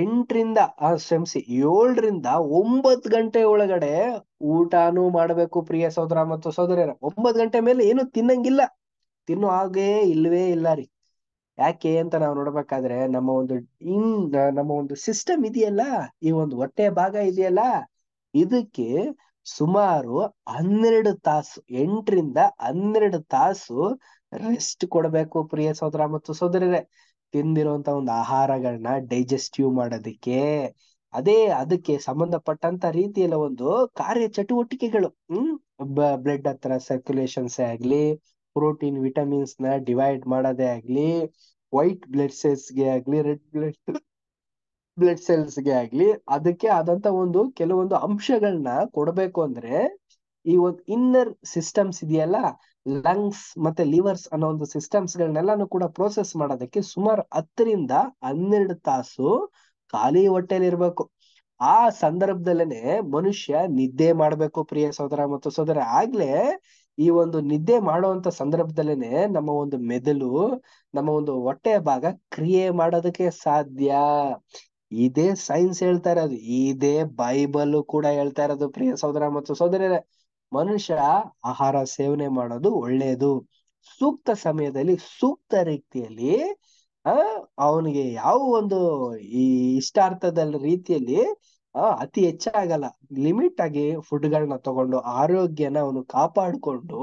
ಎಂಟರಿಂದ ಕ್ಷಮಿಸಿ ಏಳರಿಂದ ಒಂಬತ್ ಗಂಟೆ ಒಳಗಡೆ ಊಟಾನು ಮಾಡಬೇಕು ಪ್ರಿಯ ಸಹೋದರ ಮತ್ತು ಸಹೋದರಿಯರ ಒಂಬತ್ತು ಗಂಟೆ ಮೇಲೆ ಏನು ತಿನ್ನಂಗಿಲ್ಲ ತಿನ್ನು ಹಾಗೇ ಇಲ್ವೇ ಇಲ್ಲ ರೀ ಯಾಕೆ ಅಂತ ನಾವು ನೋಡ್ಬೇಕಾದ್ರೆ ನಮ್ಮ ಒಂದು ಇನ್ ನಮ್ಮ ಒಂದು ಸಿಸ್ಟಮ್ ಇದೆಯಲ್ಲ ಈ ಒಂದು ಹೊಟ್ಟೆ ಭಾಗ ಇದೆಯಲ್ಲ ಇದಕ್ಕೆ ಸುಮಾರು ಹನ್ನೆರಡು ತಾಸು ಎಂಟರಿಂದ ಹನ್ನೆರಡು ತಾಸು ರೆಸ್ಟ್ ಕೊಡಬೇಕು ಪ್ರಿಯ ಸಹೋದರ ಮತ್ತು ಸಹೋದರಿಯರೇ ತಿಂದಿರೋಂತ ಒಂದು ಆಹಾರಗಳನ್ನ ಡೈಜೆಸ್ಟಿವ್ ಮಾಡೋದಕ್ಕೆ ಅದೇ ಅದಕ್ಕೆ ಸಂಬಂಧಪಟ್ಟಂತ ರೀತಿಯಲ್ಲ ಒಂದು ಕಾರ್ಯ ಚಟುವಟಿಕೆಗಳು ಹ್ಮ್ ಬ್ಲಡ್ ಹತ್ರ ಸರ್ಕ್ಯುಲೇಷನ್ಸ್ ಆಗ್ಲಿ ಪ್ರೋಟೀನ್ ವಿಟಮಿನ್ಸ್ ನ ಡಿವೈಡ್ ಮಾಡೋದೇ ಆಗ್ಲಿ ವೈಟ್ ಬ್ಲಡ್ ಸೆಲ್ಸ್ ಗೆ ಆಗ್ಲಿ ರೆಡ್ ಬ್ಲಡ್ ಬ್ಲಡ್ ಸೆಲ್ಸ್ ಗೆ ಆಗ್ಲಿ ಅದಕ್ಕೆ ಆದಂತ ಒಂದು ಕೆಲವೊಂದು ಅಂಶಗಳನ್ನ ಕೊಡಬೇಕು ಅಂದ್ರೆ ಈ ಒಂದು ಇನ್ನರ್ ಸಿಸ್ಟಮ್ಸ್ ಇದೆಯಲ್ಲ ಲಂಗ್ಸ್ ಮತ್ತೆ ಲಿವರ್ಸ್ ಅನ್ನೋ ಒಂದು ಸಿಸ್ಟಮ್ಸ್ ಗಳನ್ನೆಲ್ಲಾನು ಕೂಡ ಪ್ರೋಸೆಸ್ ಮಾಡೋದಕ್ಕೆ ಸುಮಾರು ಹತ್ತರಿಂದ ಹನ್ನೆರಡು ತಾಸು ಖಾಲಿ ಇರ್ಬೇಕು ಆ ಸಂದರ್ಭದಲ್ಲೇನೆ ಮನುಷ್ಯ ನಿದ್ದೆ ಮಾಡ್ಬೇಕು ಪ್ರಿಯ ಸೋದರ ಮತ್ತು ಸೋದರ ಆಗ್ಲೇ ಈ ಒಂದು ನಿದ್ದೆ ಮಾಡುವಂತ ಸಂದರ್ಭದಲ್ಲೇನೆ ನಮ್ಮ ಒಂದು ಮೆದುಳು ನಮ್ಮ ಒಂದು ಹೊಟ್ಟೆಯ ಭಾಗ ಕ್ರಿಯೆ ಮಾಡೋದಕ್ಕೆ ಸಾಧ್ಯ ಇದೇ ಸೈನ್ಸ್ ಹೇಳ್ತಾ ಇರೋದು ಇದೇ ಬೈಬಲ್ ಕೂಡ ಹೇಳ್ತಾ ಇರೋದು ಪ್ರಿಯ ಸೋದರ ಮತ್ತು ಸೋದರರೇ ಮನುಷ್ಯ ಆಹಾರ ಸೇವನೆ ಮಾಡೋದು ಒಳ್ಳೆಯದು ಸೂಕ್ತ ಸಮಯದಲ್ಲಿ ಸೂಕ್ತ ರೀತಿಯಲ್ಲಿ ಅವನಿಗೆ ಯಾವ ಒಂದು ಈ ಇಷ್ಟಾರ್ಥದ ರೀತಿಯಲ್ಲಿ ಅತಿ ಹೆಚ್ಚಾಗಲ್ಲ ಲಿಮಿಟ್ ಆಗಿ ಫುಡ್ಗಳನ್ನ ತಗೊಂಡು ಆರೋಗ್ಯನ ಅವನು ಕಾಪಾಡಿಕೊಂಡು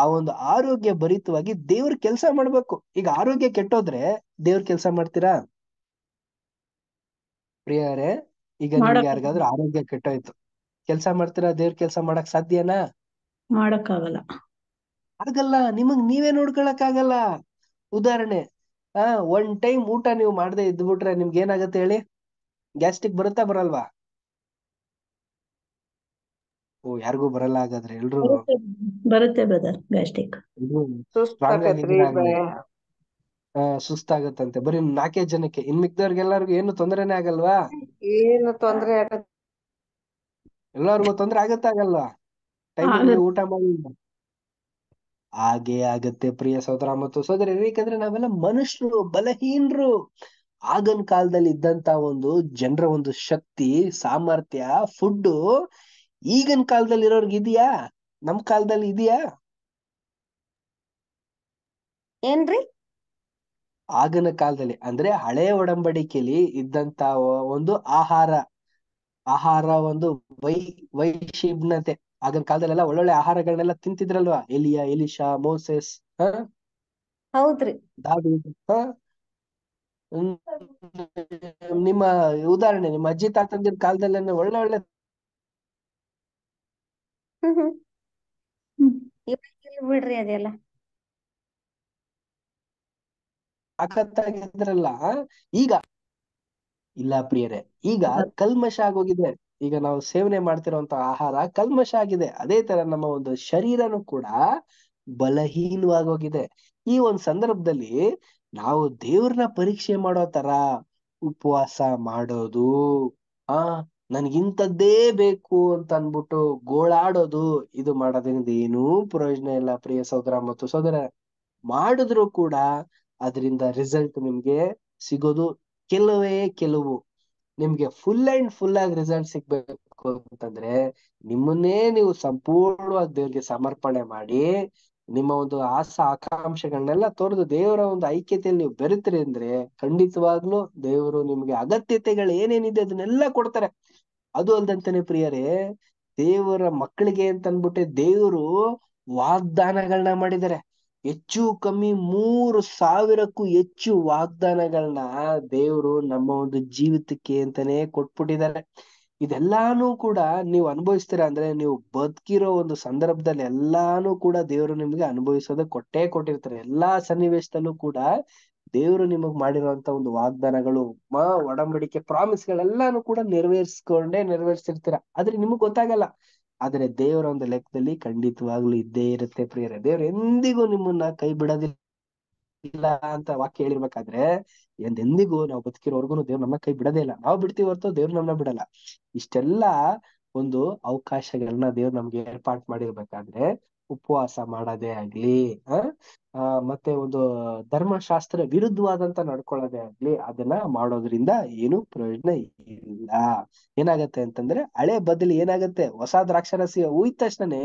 ಆ ಒಂದು ಆರೋಗ್ಯ ಭರಿತವಾಗಿ ದೇವ್ರ ಕೆಲಸ ಮಾಡ್ಬೇಕು ಈಗ ಆರೋಗ್ಯ ಕೆಟ್ಟೋದ್ರೆ ದೇವ್ರ ಕೆಲಸ ಮಾಡ್ತೀರಾ ಪ್ರಿಯರೇ ಈಗ ನಿಮ್ಗೆ ಯಾರಿಗಾದ್ರೂ ಆರೋಗ್ಯ ಕೆಟ್ಟೋಯ್ತು ಕೆಲಸ ಮಾಡ್ತೀರಾ ದೇವ್ರ ಕೆಲಸ ಮಾಡಕ್ ಸಾಧ್ಯನಾ ಮಾಡಕ್ಕಾಗಲ್ಲ ಆಗಲ್ಲ ನಿಮಗ್ ನೀವೇ ನೋಡ್ಕೊಳಕ್ ಆಗಲ್ಲ ಉದಾಹರಣೆ ಆ ಒನ್ ಟೈಮ್ ಊಟ ನೀವು ಮಾಡದೆ ಇದ್ಬಿಟ್ರೆ ನಿಮ್ಗೆ ಏನಾಗತ್ತೆ ಹೇಳಿ ಗ್ಯಾಸ್ಟ್ರಿಕ್ ಬರುತ್ತಾ ಬರಲ್ವಾ ಓ ಯಾರಿಗೂ ಬರಲ್ಲ ಹಾಗಾದ್ರೆ ಎಲ್ರು ಬರುತ್ತೆ ಬ್ರದರ್ ಗ್ಯಾಸ್ಟ್ರಿಕ್ ಸುಸ್ತಾಗತ್ತಂತೆ ಬರೀ ನಾಲ್ಕೇ ಜನಕ್ಕೆ ಇನ್ ಮಿಕ್ದವ್ರಿಗೆಲ್ಲರಿಗೂ ಏನು ತೊಂದರೆನೇ ಆಗಲ್ವಾ ಏನು ತೊಂದರೆ ಎಲ್ಲರಿಗೂ ತೊಂದ್ರೆ ಆಗಲ್ಲ ಟೈಮ್ ಊಟ ಮಾಡಿ ಹಾಗೆ ಆಗತ್ತೆ ಪ್ರಿಯ ಸಹೋದರ ಮತ್ತು ಸಹೋದರಿ ಏಕೆಂದ್ರೆ ನಾವೆಲ್ಲ ಮನುಷ್ಯರು ಬಲಹೀನರು ಆಗನ್ ಕಾಲದಲ್ಲಿ ಇದ್ದಂತ ಒಂದು ಜನರ ಒಂದು ಶಕ್ತಿ ಸಾಮರ್ಥ್ಯ ಫುಡ್ ಈಗಿನ ಕಾಲದಲ್ಲಿ ಇರೋರ್ಗೆ ಇದೆಯಾ ನಮ್ ಕಾಲದಲ್ಲಿ ಇದೆಯಾ ಏನ್ರಿ ಆಗನ ಕಾಲದಲ್ಲಿ ಅಂದ್ರೆ ಹಳೆ ಒಡಂಬಡಿಕೆಲಿ ಇದ್ದಂತ ಒಂದು ಆಹಾರ ಆಹಾರ ಒಂದು ವೈ ವೈಶಿಬ್ನತೆ ಆಗಿನ ಕಾಲದಲ್ಲೆಲ್ಲ ಒಳ್ಳೊಳ್ಳೆ ಆಹಾರಗಳನ್ನೆಲ್ಲ ತಿಂತಿದ್ರಲ್ವಾ ಎಲಿಯಾ ಎಲಿಶಾ ಮೋಸೆಸ್ ಹೌದ್ರಿ ಹಾ ನಿಮ್ಮ ಉದಾಹರಣೆ ನಿಮ್ಮ ಅಜ್ಜಿ ತಾತಂದಿನ ಕಾಲದಲ್ಲೇನೆ ಒಳ್ಳೆ ಒಳ್ಳೆ ಬಿಡ್ರಿ ಅದೆಲ್ಲ ಈಗ ಇಲ್ಲ ಪ್ರಿಯರೇ ಈಗ ಕಲ್ಮಶ ಆಗೋಗಿದೆ ಈಗ ನಾವು ಸೇವನೆ ಮಾಡ್ತಿರೋಂತ ಆಹಾರ ಕಲ್ಮಶ ಆಗಿದೆ ಅದೇ ತರ ನಮ್ಮ ಒಂದು ಶರೀರನು ಕೂಡ ಬಲಹೀನವಾಗೋಗಿದೆ ಈ ಒಂದು ಸಂದರ್ಭದಲ್ಲಿ ನಾವು ದೇವ್ರನ್ನ ಪರೀಕ್ಷೆ ಮಾಡೋ ತರ ಉಪವಾಸ ಮಾಡೋದು ಆ ನನ್ಗಿಂತದ್ದೇ ಬೇಕು ಅಂತ ಅನ್ಬಿಟ್ಟು ಗೋಳಾಡೋದು ಇದು ಮಾಡೋದ್ರಿಂದ ಏನೂ ಪ್ರಯೋಜನ ಇಲ್ಲ ಪ್ರಿಯ ಸೋದರ ಮತ್ತು ಸೋದರ ಮಾಡಿದ್ರು ಕೂಡ ಅದರಿಂದ ರಿಸಲ್ಟ್ ನಿಮ್ಗೆ ಸಿಗೋದು ಕೆಲವೇ ಕೆಲವು ನಿಮ್ಗೆ ಫುಲ್ ಅಂಡ್ ಫುಲ್ ಆಗಿ ರಿಸಲ್ಟ್ ಸಿಗ್ಬೇಕು ಅಂತಂದ್ರೆ ನಿಮ್ಮನ್ನೇ ನೀವು ಸಂಪೂರ್ಣವಾಗಿ ದೇವ್ರಿಗೆ ಸಮರ್ಪಣೆ ಮಾಡಿ ನಿಮ್ಮ ಒಂದು ಆಸ ಆಕಾಂಕ್ಷೆಗಳನ್ನೆಲ್ಲ ತೋರಿದು ದೇವರ ಒಂದು ಐಕ್ಯತೆಯಲ್ಲಿ ನೀವು ಬೆರೆತ್ರಿ ಅಂದ್ರೆ ಖಂಡಿತವಾಗ್ಲೂ ದೇವರು ನಿಮ್ಗೆ ಅಗತ್ಯತೆಗಳು ಏನೇನಿದೆ ಅದನ್ನೆಲ್ಲ ಕೊಡ್ತಾರೆ ಅದು ಅಲ್ದಂತಾನೆ ಪ್ರಿಯರೇ ದೇವರ ಮಕ್ಕಳಿಗೆ ಅಂತ ಅಂದ್ಬಿಟ್ಟೆ ದೇವರು ವಾಗ್ದಾನಗಳನ್ನ ಮಾಡಿದ್ದಾರೆ ಹೆಚ್ಚು ಕಮ್ಮಿ ಮೂರು ಸಾವಿರಕ್ಕೂ ಹೆಚ್ಚು ವಾಗ್ದಾನಗಳನ್ನ ದೇವ್ರು ನಮ್ಮ ಒಂದು ಜೀವಿತಕ್ಕೆ ಅಂತಾನೆ ಕೊಟ್ಬಿಟ್ಟಿದ್ದಾರೆ ಇದೆಲ್ಲಾನು ಕೂಡ ನೀವು ಅನುಭವಿಸ್ತೀರಾ ಅಂದ್ರೆ ನೀವು ಬದುಕಿರೋ ಒಂದು ಸಂದರ್ಭದಲ್ಲಿ ಎಲ್ಲಾನು ಕೂಡ ದೇವರು ನಿಮ್ಗೆ ಅನುಭವಿಸೋದ ಕೊಟ್ಟೇ ಕೊಟ್ಟಿರ್ತಾರೆ ಎಲ್ಲಾ ಸನ್ನಿವೇಶದಲ್ಲೂ ಕೂಡ ದೇವರು ನಿಮಗ್ ಮಾಡಿರುವಂತ ಒಂದು ವಾಗ್ದಾನಗಳು ಮಾ ಒಡಂಬಡಿಕೆ ಪ್ರಾಮಿಸ್ ಗಳೆಲ್ಲಾನು ಕೂಡ ನೆರವೇರಿಸ್ಕೊಂಡೇ ನೆರವೇರಿಸಿರ್ತೀರ ಆದ್ರೆ ನಿಮಗ್ ಗೊತ್ತಾಗಲ್ಲ ಆದರೆ ದೇವರ ಒಂದು ಲೆಕ್ಕದಲ್ಲಿ ಖಂಡಿತವಾಗ್ಲೂ ಇದ್ದೇ ಇರುತ್ತೆ ಪ್ರಿಯರೇ ದೇವ್ರ ಎಂದಿಗೂ ನಿಮ್ಮನ್ನ ಕೈ ಬಿಡೋದಿಲ್ಲ ಅಂತ ವಾಕ್ಯ ಹೇಳಿರ್ಬೇಕಾದ್ರೆ ಎಂದೆಂದಿಗೂ ನಾವು ಬದುಕಿರೋರ್ಗು ದೇವ್ರ ನಮ್ಮ ಕೈ ಬಿಡದೇ ಇಲ್ಲ ನಾವು ಬಿಡ್ತೀವಿ ಹೊರತು ದೇವ್ರ ನಮ್ಮನ್ನ ಬಿಡಲ್ಲ ಇಷ್ಟೆಲ್ಲಾ ಒಂದು ಅವಕಾಶಗಳನ್ನ ದೇವ್ರು ನಮ್ಗೆ ಏರ್ಪಾಟ್ ಮಾಡಿರ್ಬೇಕಾದ್ರೆ ಉಪವಾಸ ಮಾಡೋದೇ ಆಗ್ಲಿ ಆ ಮತ್ತೆ ಒಂದು ಧರ್ಮಶಾಸ್ತ್ರ ವಿರುದ್ಧವಾದಂತ ನಡ್ಕೊಳ್ಳೋದೇ ಆಗ್ಲಿ ಅದನ್ನ ಮಾಡೋದ್ರಿಂದ ಏನು ಪ್ರಯೋಜನ ಇಲ್ಲ ಏನಾಗತ್ತೆ ಅಂತಂದ್ರೆ ಹಳೆ ಬದಲಿ ಏನಾಗತ್ತೆ ಹೊಸ ದ್ರಾಕ್ಷರಸಿ ಉಯ್ದ ತಕ್ಷಣನೇ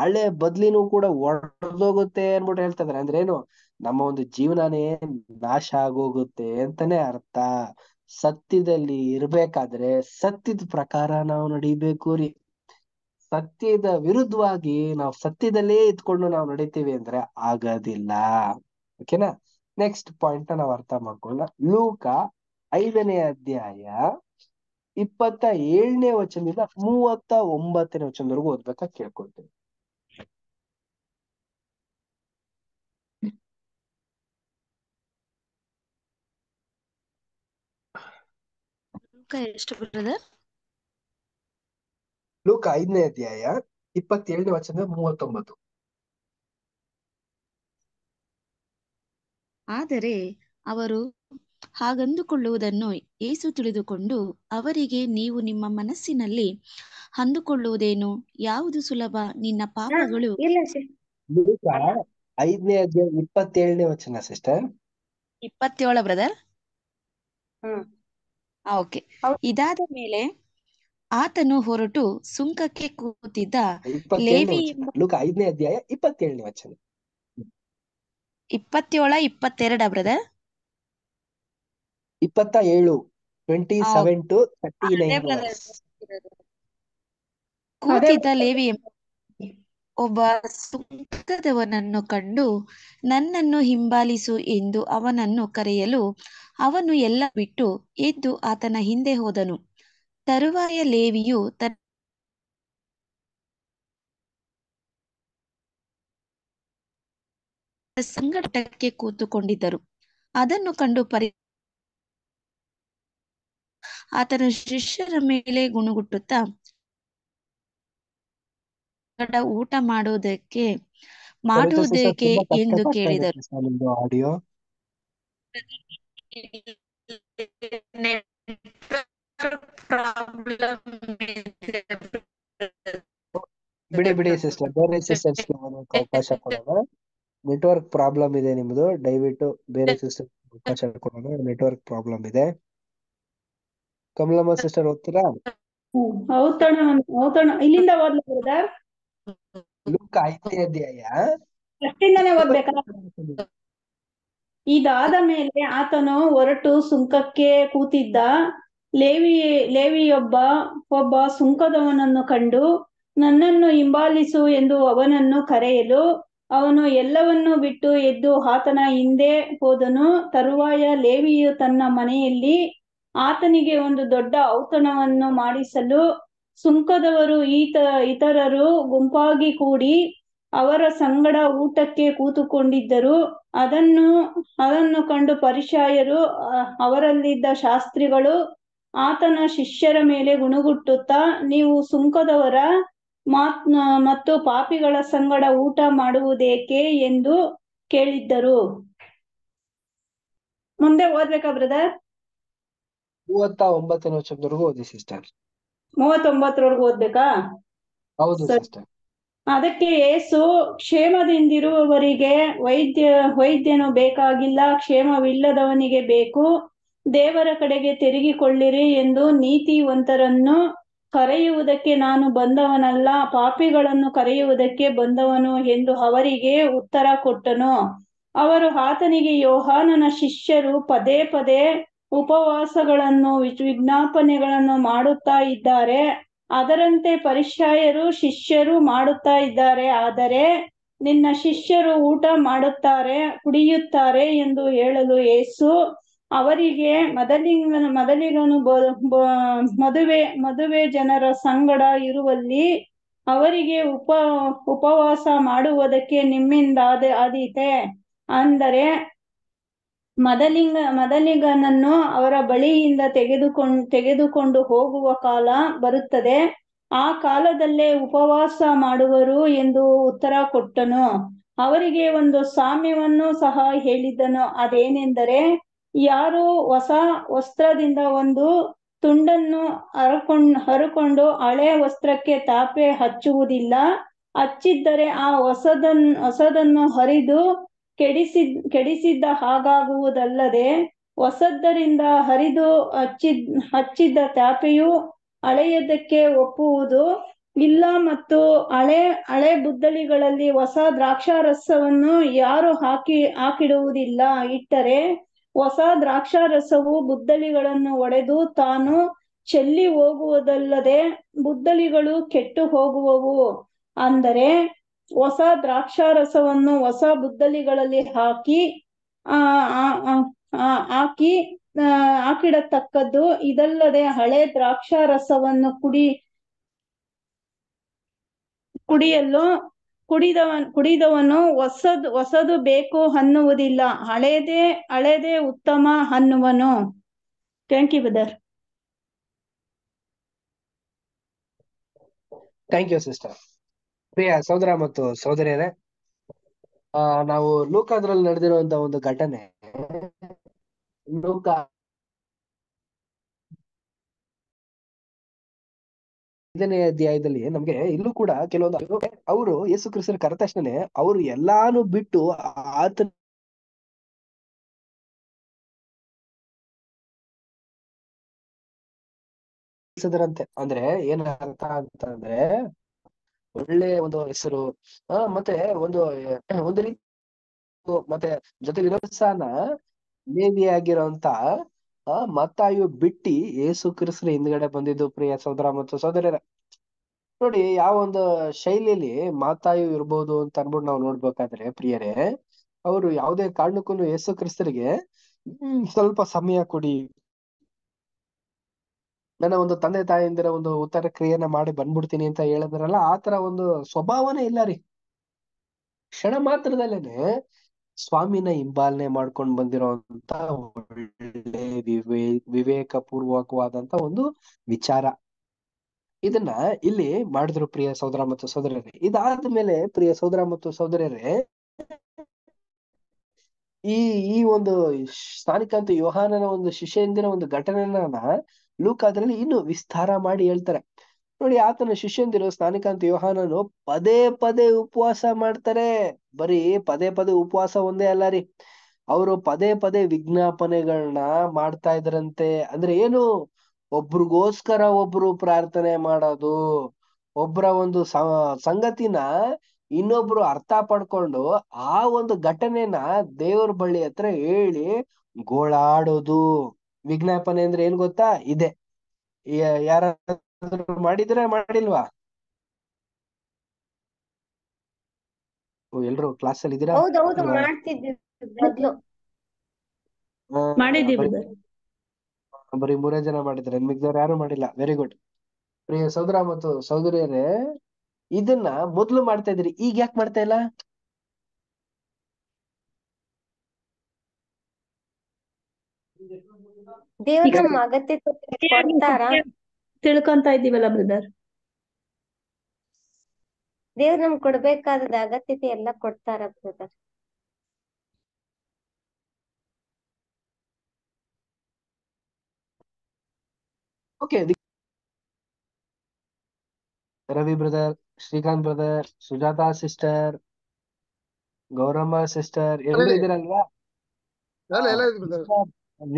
ಹಳೆ ಬದ್ಲಿನೂ ಕೂಡ ಒಡೆದೋಗುತ್ತೆ ಅನ್ಬಿಟ್ಟು ಹೇಳ್ತಾ ಇದಾರೆ ಅಂದ್ರೆ ಏನು ನಮ್ಮ ಒಂದು ಜೀವನನೇ ನಾಶ ಆಗೋಗುತ್ತೆ ಅಂತಾನೆ ಅರ್ಥ ಸತ್ಯದಲ್ಲಿ ಇರ್ಬೇಕಾದ್ರೆ ಸತ್ಯದ ಪ್ರಕಾರ ನಾವು ನಡಿಬೇಕು ರೀ ಸತ್ಯದ ವಿರುದ್ಧವಾಗಿ ನಾವು ಸತ್ಯದಲ್ಲೇ ಇದ್ಕೊಂಡು ನಾವು ನಡೀತೀವಿ ಅಂದ್ರೆ ಆಗೋದಿಲ್ಲ ಓಕೆನಾ ನೆಕ್ಸ್ಟ್ ಪಾಯಿಂಟ್ ನಾವು ಅರ್ಥ ಮಾಡ್ಕೊಳ್ಳ ಲೂಕ ಐದನೇ ಅಧ್ಯಾಯ ಇಪ್ಪತ್ತ ಏಳನೇ ವಚನದಿಂದ ಮೂವತ್ತ ಒಂಬತ್ತನೇ ವಚನದವರೆಗೂ ಓದ್ಬೇಕ ಕೇಳ್ಕೊಳ್ತೇವೆ ಎಷ್ಟು ಬ್ರದರ್ ಲೂಕ ಐದನೇ ಅಧ್ಯಾಯ ಇಪ್ಪತ್ತೇಳನೇ ವಚನ ಮೂವತ್ತೊಂಬತ್ತು ಆದರೆ ಅವರು ಹಾಗಂದುಕೊಳ್ಳುವುದನ್ನು ಏಸು ತಿಳಿದುಕೊಂಡು ಅವರಿಗೆ ನೀವು ನಿಮ್ಮ ಮನಸ್ಸಿನಲ್ಲಿ ಅಂದುಕೊಳ್ಳುವುದೇನು ಯಾವುದು ಸುಲಭ ನಿನ್ನ ಪಾಪಗಳು ಐದನೇ ಅಧ್ಯಾಯ ಇಪ್ಪತ್ತೇಳನೇ ವಚನ ಸಿಸ್ಟರ್ ಇಪ್ಪತ್ತೇಳ ಬ್ರದರ್ ಓಕೆ ಇದಾದ ಮೇಲೆ ಆತನು ಹೊರಟು ಸುಂಕಕ್ಕೆ ಕೂತಿದ್ದ ಲೇವಿ ಐದನೇ ಅಧ್ಯಾಯ ಇಪ್ಪತ್ತೇಳನೇ ವಚನ ಇಪ್ಪತ್ತೇಳ ಇಪ್ಪತ್ತೆರಡ ಬ್ರದರ್ ಇಪ್ಪತ್ತ ಏಳು ಟ್ವೆಂಟಿ ಸೆವೆನ್ ಟು ಥರ್ಟಿ ಕೂತಿದ್ದ ಲೇವಿ ಒಬ್ಬ ಸುಂಕದವನನ್ನು ಕಂಡು ನನ್ನನ್ನು ಹಿಂಬಾಲಿಸು ಎಂದು ಅವನನ್ನು ಕರೆಯಲು ಅವನು ಎಲ್ಲ ಬಿಟ್ಟು ಎದ್ದು ಆತನ ಹಿಂದೆ ಹೋದನು ತರುವಾಯ ಲೇವಿಯು ತನ್ನ ಕೂತುಕೊಂಡಿದ್ದರು ಅದನ್ನು ಕಂಡು ಪರಿ ಆತನ ಶಿಷ್ಯರ ಮೇಲೆ ಗುಣಗುಟ್ಟುತ್ತಾ ಊಟ ಮಾಡುವುದಕ್ಕೆ ಮಾಡುವುದಕ್ಕೆ ಎಂದು ಕೇಳಿದರು ಆಡಿಯೋ (laughs) ಬಿಡಿ ಬಿಡಿ ಸಿಸ್ಟರ್ ಬೇರೆ ಸಿಸ್ಟರ್ಸ್ ಅವಕಾಶ ಕೊಡೋಣ ನೆಟ್ವರ್ಕ್ ಪ್ರಾಬ್ಲಮ್ ಇದೆ ನಿಮ್ದು ದಯವಿಟ್ಟು ಬೇರೆ ಸಿಸ್ಟರ್ ಅವಕಾಶ ಕೊಡೋಣ ನೆಟ್ವರ್ಕ್ ಪ್ರಾಬ್ಲಮ್ ಇದೆ ಕಮಲಮ್ಮ ಸಿಸ್ಟರ್ ಓದ್ತೀರಾ ಇಲ್ಲಿಂದ ಓದ್ಲ ಐದನೇ ಅಧ್ಯಾಯ ಇದಾದ ಮೇಲೆ ಆತನು ಹೊರಟು ಸುಂಕಕ್ಕೆ ಕೂತಿದ್ದ ಲೇವಿ ಲೇವಿಯೊಬ್ಬ ಒಬ್ಬ ಸುಂಕದವನನ್ನು ಕಂಡು ನನ್ನನ್ನು ಹಿಂಬಾಲಿಸು ಎಂದು ಅವನನ್ನು ಕರೆಯಲು ಅವನು ಎಲ್ಲವನ್ನೂ ಬಿಟ್ಟು ಎದ್ದು ಆತನ ಹಿಂದೆ ಹೋದನು ತರುವಾಯ ಲೇವಿಯು ತನ್ನ ಮನೆಯಲ್ಲಿ ಆತನಿಗೆ ಒಂದು ದೊಡ್ಡ ಔತಣವನ್ನು ಮಾಡಿಸಲು ಸುಂಕದವರು ಈತ ಇತರರು ಗುಂಪಾಗಿ ಕೂಡಿ ಅವರ ಸಂಗಡ ಊಟಕ್ಕೆ ಕೂತುಕೊಂಡಿದ್ದರು ಅದನ್ನು ಅದನ್ನು ಕಂಡು ಪರಿಶಾಯರು ಅವರಲ್ಲಿದ್ದ ಶಾಸ್ತ್ರಿಗಳು ಆತನ ಶಿಷ್ಯರ ಮೇಲೆ ಗುಣಗುಟ್ಟುತ್ತಾ ನೀವು ಸುಂಕದವರ ಮಾತ್ ಮತ್ತು ಪಾಪಿಗಳ ಸಂಗಡ ಊಟ ಮಾಡುವುದೇಕೆ ಎಂದು ಕೇಳಿದ್ದರು ಮುಂದೆ ಓದ್ಬೇಕಾ ಬ್ರದರ್ ಮೂವತ್ತ ಒಂಬತ್ತನೇ ಓದಿ ಸಿಸ್ಟರ್ ಮೂವತ್ತೊಂಬತ್ತರವರೆಗೂ ಓದ್ಬೇಕಾ ಹೌದು ಅದಕ್ಕೆ ಏಸು ಕ್ಷೇಮದಿಂದಿರುವವರಿಗೆ ವೈದ್ಯ ವೈದ್ಯನು ಬೇಕಾಗಿಲ್ಲ ಕ್ಷೇಮವಿಲ್ಲದವನಿಗೆ ಬೇಕು ದೇವರ ಕಡೆಗೆ ತಿರುಗಿಕೊಳ್ಳಿರಿ ಎಂದು ನೀತಿವಂತರನ್ನು ಕರೆಯುವುದಕ್ಕೆ ನಾನು ಬಂದವನಲ್ಲ ಪಾಪಿಗಳನ್ನು ಕರೆಯುವುದಕ್ಕೆ ಬಂದವನು ಎಂದು ಅವರಿಗೆ ಉತ್ತರ ಕೊಟ್ಟನು ಅವರು ಆತನಿಗೆ ಯೋಹಾನನ ಶಿಷ್ಯರು ಪದೇ ಪದೇ ಉಪವಾಸಗಳನ್ನು ವಿಜ್ಞಾಪನೆಗಳನ್ನು ಮಾಡುತ್ತಾ ಇದ್ದಾರೆ ಅದರಂತೆ ಪರಿಶಾಯರು ಶಿಷ್ಯರು ಮಾಡುತ್ತಾ ಇದ್ದಾರೆ ಆದರೆ ನಿನ್ನ ಶಿಷ್ಯರು ಊಟ ಮಾಡುತ್ತಾರೆ ಕುಡಿಯುತ್ತಾರೆ ಎಂದು ಹೇಳಲು ಏಸು ಅವರಿಗೆ ಮದಲಿಂಗ ಮೊದಲಿಗನು ಮದುವೆ ಮದುವೆ ಜನರ ಸಂಗಡ ಇರುವಲ್ಲಿ ಅವರಿಗೆ ಉಪ ಉಪವಾಸ ಮಾಡುವುದಕ್ಕೆ ನಿಮ್ಮಿಂದ ಆದೀತೆ ಅಂದರೆ ಮದಲಿಂಗ ಮದಲಿಗನನ್ನು ಅವರ ಬಳಿಯಿಂದ ತೆಗೆದುಕೊಂಡು ತೆಗೆದುಕೊಂಡು ಹೋಗುವ ಕಾಲ ಬರುತ್ತದೆ ಆ ಕಾಲದಲ್ಲೇ ಉಪವಾಸ ಮಾಡುವರು ಎಂದು ಉತ್ತರ ಕೊಟ್ಟನು ಅವರಿಗೆ ಒಂದು ಸಾಮ್ಯವನ್ನು ಸಹ ಹೇಳಿದ್ದನು ಅದೇನೆಂದರೆ ಯಾರು ಹೊಸ ವಸ್ತ್ರದಿಂದ ಒಂದು ತುಂಡನ್ನು ಹರಕೊಂಡ್ ಹರಕೊಂಡು ಹಳೆ ವಸ್ತ್ರಕ್ಕೆ ತಾಪೆ ಹಚ್ಚುವುದಿಲ್ಲ ಹಚ್ಚಿದ್ದರೆ ಆ ಹೊಸದನ್ ಹೊಸದನ್ನು ಹರಿದು ಕೆಡಿಸಿದ್ ಕೆಡಿಸಿದ್ದ ಹಾಗಾಗುವುದಲ್ಲದೆ ಹೊಸದ್ದರಿಂದ ಹರಿದು ಹಚ್ಚಿದ್ ಹಚ್ಚಿದ್ದ ತಾಪೆಯು ಹಳೆಯದಕ್ಕೆ ಒಪ್ಪುವುದು ಇಲ್ಲ ಮತ್ತು ಹಳೆ ಹಳೆ ಬುದ್ದಲಿಗಳಲ್ಲಿ ಹೊಸ ದ್ರಾಕ್ಷಾರಸವನ್ನು ಯಾರು ಹಾಕಿ ಹಾಕಿಡುವುದಿಲ್ಲ ಇಟ್ಟರೆ ಹೊಸ ದ್ರಾಕ್ಷಾರಸವು ಬುದ್ದಲಿಗಳನ್ನು ಒಡೆದು ತಾನು ಚೆಲ್ಲಿ ಹೋಗುವುದಲ್ಲದೆ ಬುದ್ದಲಿಗಳು ಕೆಟ್ಟು ಹೋಗುವವು ಅಂದರೆ ಹೊಸ ದ್ರಾಕ್ಷಾರಸವನ್ನು ಹೊಸ ಬುದ್ದಲಿಗಳಲ್ಲಿ ಹಾಕಿ ಆ ಹಾಕಿ ಹಾಕಿಡತಕ್ಕದ್ದು ಇದಲ್ಲದೆ ಹಳೆ ದ್ರಾಕ್ಷಾರಸವನ್ನು ಕುಡಿ ಕುಡಿಯಲು ಕುಡಿದವನ್ ಕುಡಿದವನು ಹೊಸದು ಹೊಸದು ಬೇಕು ಅನ್ನುವುದಿಲ್ಲ ಹಳೇದೆ ಹಳೆದೇ ಉತ್ತಮ ಅನ್ನುವನು thank you brother thank you sister ಪ್ರಿಯ ಸಹೋದರ ಮತ್ತು ಸಹೋದರಿಯರೇ ನಾವು ಲೂಕಾದ್ರಲ್ಲಿ ನಡೆದಿರುವಂತ ಒಂದು ಘಟನೆ ಲೂಕಾ ಐದನೇ ಅಧ್ಯಾಯದಲ್ಲಿ ನಮ್ಗೆ ಇಲ್ಲೂ ಕೂಡ ಕೆಲವೊಂದು ಅವರು ಯೇಸು ಕ್ರಿಸ್ತನ ಕರೆದ ತಕ್ಷಣನೇ ಅವರು ಎಲ್ಲಾನು ಬಿಟ್ಟು ಆತನ ಅಂದ್ರೆ ಅಂತ ಅಂದ್ರೆ ಒಳ್ಳೆ ಒಂದು ಹೆಸರು ಮತ್ತೆ ಒಂದು ಒಂದು ರೀತಿ ಮತ್ತೆ ಜೊತೆಗೆ ಪ್ರೋತ್ಸಾಹನ ಮೇವಿಯಾಗಿರೋಂತ ಮತ್ತಾಯು ಬಿಟ್ಟಿ ಏಸು ಕ್ರಿಸ್ತರ ಹಿಂದ್ಗಡೆ ಬಂದಿದ್ದು ಪ್ರಿಯ ಸಹೋದರ ಮತ್ತು ಸೋದರರ ನೋಡಿ ಯಾವ ಒಂದು ಶೈಲಿಯಲ್ಲಿ ಮಾತಾಯು ಇರ್ಬೋದು ಅಂತ ಅನ್ಬಿಟ್ಟು ನಾವು ನೋಡ್ಬೇಕಾದ್ರೆ ಪ್ರಿಯರೇ ಅವರು ಯಾವುದೇ ಕಾರಣಕ್ಕೂ ಯೇಸು ಕ್ರಿಸ್ತರಿಗೆ ಸ್ವಲ್ಪ ಸಮಯ ಕೊಡಿ ನನ್ನ ಒಂದು ತಂದೆ ತಾಯಿಂದಿರ ಒಂದು ಉತ್ತರ ಕ್ರಿಯೆನ ಮಾಡಿ ಬಂದ್ಬಿಡ್ತೀನಿ ಅಂತ ಹೇಳಿದ್ರಲ್ಲ ಆತರ ಒಂದು ಸ್ವಭಾವನೇ ಇಲ್ಲ ರೀ ಕ್ಷಣ ಮಾತ್ರದಲ್ಲೇನೆ ಸ್ವಾಮಿನ ಹಿಂಬಾಲನೆ ಮಾಡ್ಕೊಂಡು ಬಂದಿರೋಂತ ಒಳ್ಳೆ ವಿವೇ ವಿವೇಕ ಪೂರ್ವಕವಾದಂತ ಒಂದು ವಿಚಾರ ಇದನ್ನ ಇಲ್ಲಿ ಮಾಡಿದ್ರು ಪ್ರಿಯ ಸಹೋದರ ಮತ್ತು ಸಹೋದರರೇ ಇದಾದ ಮೇಲೆ ಪ್ರಿಯ ಸಹೋದರ ಮತ್ತು ಸಹೋದರರೇ ಈ ಈ ಒಂದು ಸ್ಥಾನಿಕಾಂತ ಯೋಹಾನನ ಒಂದು ಶಿಷ್ಯಂದಿನ ಒಂದು ಘಟನೆನ ಲೂಕಾದ್ರಲ್ಲಿ ಇನ್ನು ವಿಸ್ತಾರ ಮಾಡಿ ಹೇಳ್ತಾರೆ ನೋಡಿ ಆತನ ಶಿಷ್ಯಂದಿರು ಸ್ನಾನಿಕಾಂತ ಯೋಹಾನನು ಪದೇ ಪದೇ ಉಪವಾಸ ಮಾಡ್ತಾರೆ ಬರೀ ಪದೇ ಪದೇ ಉಪವಾಸ ಒಂದೇ ಅಲ್ಲ ರೀ ಅವರು ಪದೇ ಪದೇ ವಿಜ್ಞಾಪನೆಗಳನ್ನ ಮಾಡ್ತಾ ಇದ್ರಂತೆ ಅಂದ್ರೆ ಏನು ಒಬ್ರಿಗೋಸ್ಕರ ಒಬ್ರು ಪ್ರಾರ್ಥನೆ ಮಾಡೋದು ಒಬ್ಬರ ಒಂದು ಸಂಗತಿನ ಇನ್ನೊಬ್ರು ಅರ್ಥ ಪಡ್ಕೊಂಡು ಆ ಒಂದು ಘಟನೆನ ದೇವ್ರ ಬಳ್ಳಿ ಹತ್ರ ಹೇಳಿ ಗೋಳಾಡೋದು ವಿಜ್ಞಾಪನೆ ಅಂದ್ರೆ ಏನ್ ಗೊತ್ತಾ ಇದೆ ಯಾರ ಮಾಡಿದ್ರೆ ಮಾಡಿಲ್ವಾ ಎಲ್ರು ಕ್ಲಾಸ್ ಅಲ್ಲಿ ಇದ್ದೀರಾ ಬರೀ ಮೂರೇ ಜನ ಮಾಡಿದ್ರೆ ಮಿಕ್ದವ್ರು ಯಾರು ಮಾಡಿಲ್ಲ ವೆರಿ ಗುಡ್ ಪ್ರಿಯ ಸಹೋದರ ಮತ್ತು ಸಹೋದರಿಯರೇ ಇದನ್ನ ಮೊದ್ಲು ಮಾಡ್ತಾ ಇದ್ರಿ ಈಗ ಯಾಕೆ ಮಾಡ್ತಾ ಇಲ್ಲ ದೇವರ ಅಗತ್ಯ ಕೊಡ್ತಾರ ತಿಳ್ಕೊಂತ ಇದೀವಲ್ಲ ಬ್ರದರ್ ದೇವ್ರ ನಮ್ಗ್ ಕೊಡ್ಬೇಕಾದ ಅಗತ್ಯತೆ ಎಲ್ಲ ಕೊಡ್ತಾರ brother okay Ravi brother Srikanth brother Sujata sister Gowramma sister ಎಲ್ಲರೂ ಇದ್ದೀರಲ್ವಾ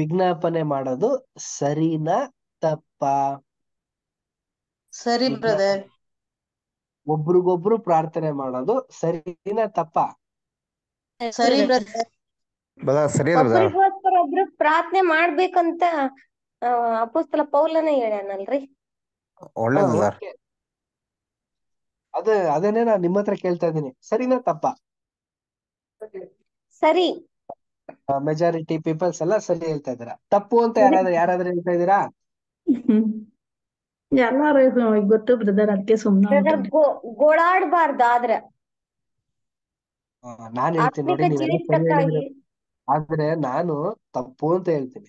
ವಿಜ್ಞಾಪನೆ ಮಾಡೋದು ಸರಿನಾ ತಪ್ಪಾ ಸರಿ ಬ್ರದರ್ ಒಬ್ರಿಗೊಬ್ರು ಪ್ರಾರ್ಥನೆ ಮಾಡೋದು ಸರಿನಾ ತಪ್ಪ ಸರಿ ಬ್ರದರ್ ಸರಿ ಒಬ್ರು ಪ್ರಾರ್ಥನೆ ಮಾಡ್ಬೇಕಂತ ಅಪುಸ್ತಲ ಪೌಲನ ಹೇಳ್ಯಾನಲ್ರಿ ಒಳ್ಳೇದು ಅದ ಅದನ್ನೇ ನಾನ್ ನಿಮ್ಮ ಹತ್ರ ಕೇಳ್ತಾ ಇದ್ದೀನಿ ಸರಿನ ತಪ್ಪ ಸರಿ ಮೆಜಾರಿಟಿ ಪೀಪಲ್ಸ್ ಎಲ್ಲ ಸರಿ ಹೇಳ್ತಾ ಇದ್ದೀರಾ ತಪ್ಪು ಅಂತ ಯಾರಾದ್ರೂ ಯಾರಾದ್ರೂ ಹೇಳ್ತಾ ಇದ್ದೀರಾ ಎಲ್ಲಾರು ಗೊತ್ತು ಬ್ರದರ್ ಅದಕ್ಕೆ ಸುಮ್ನೆ ಗೋಳಾಡ್ಬಾರ್ದ ನಾನು ಹೇಳ್ತೀನಿ ನೋಡಿ ಆದ್ರೆ ನಾನು ತಪ್ಪು ಅಂತ ಹೇಳ್ತೀನಿ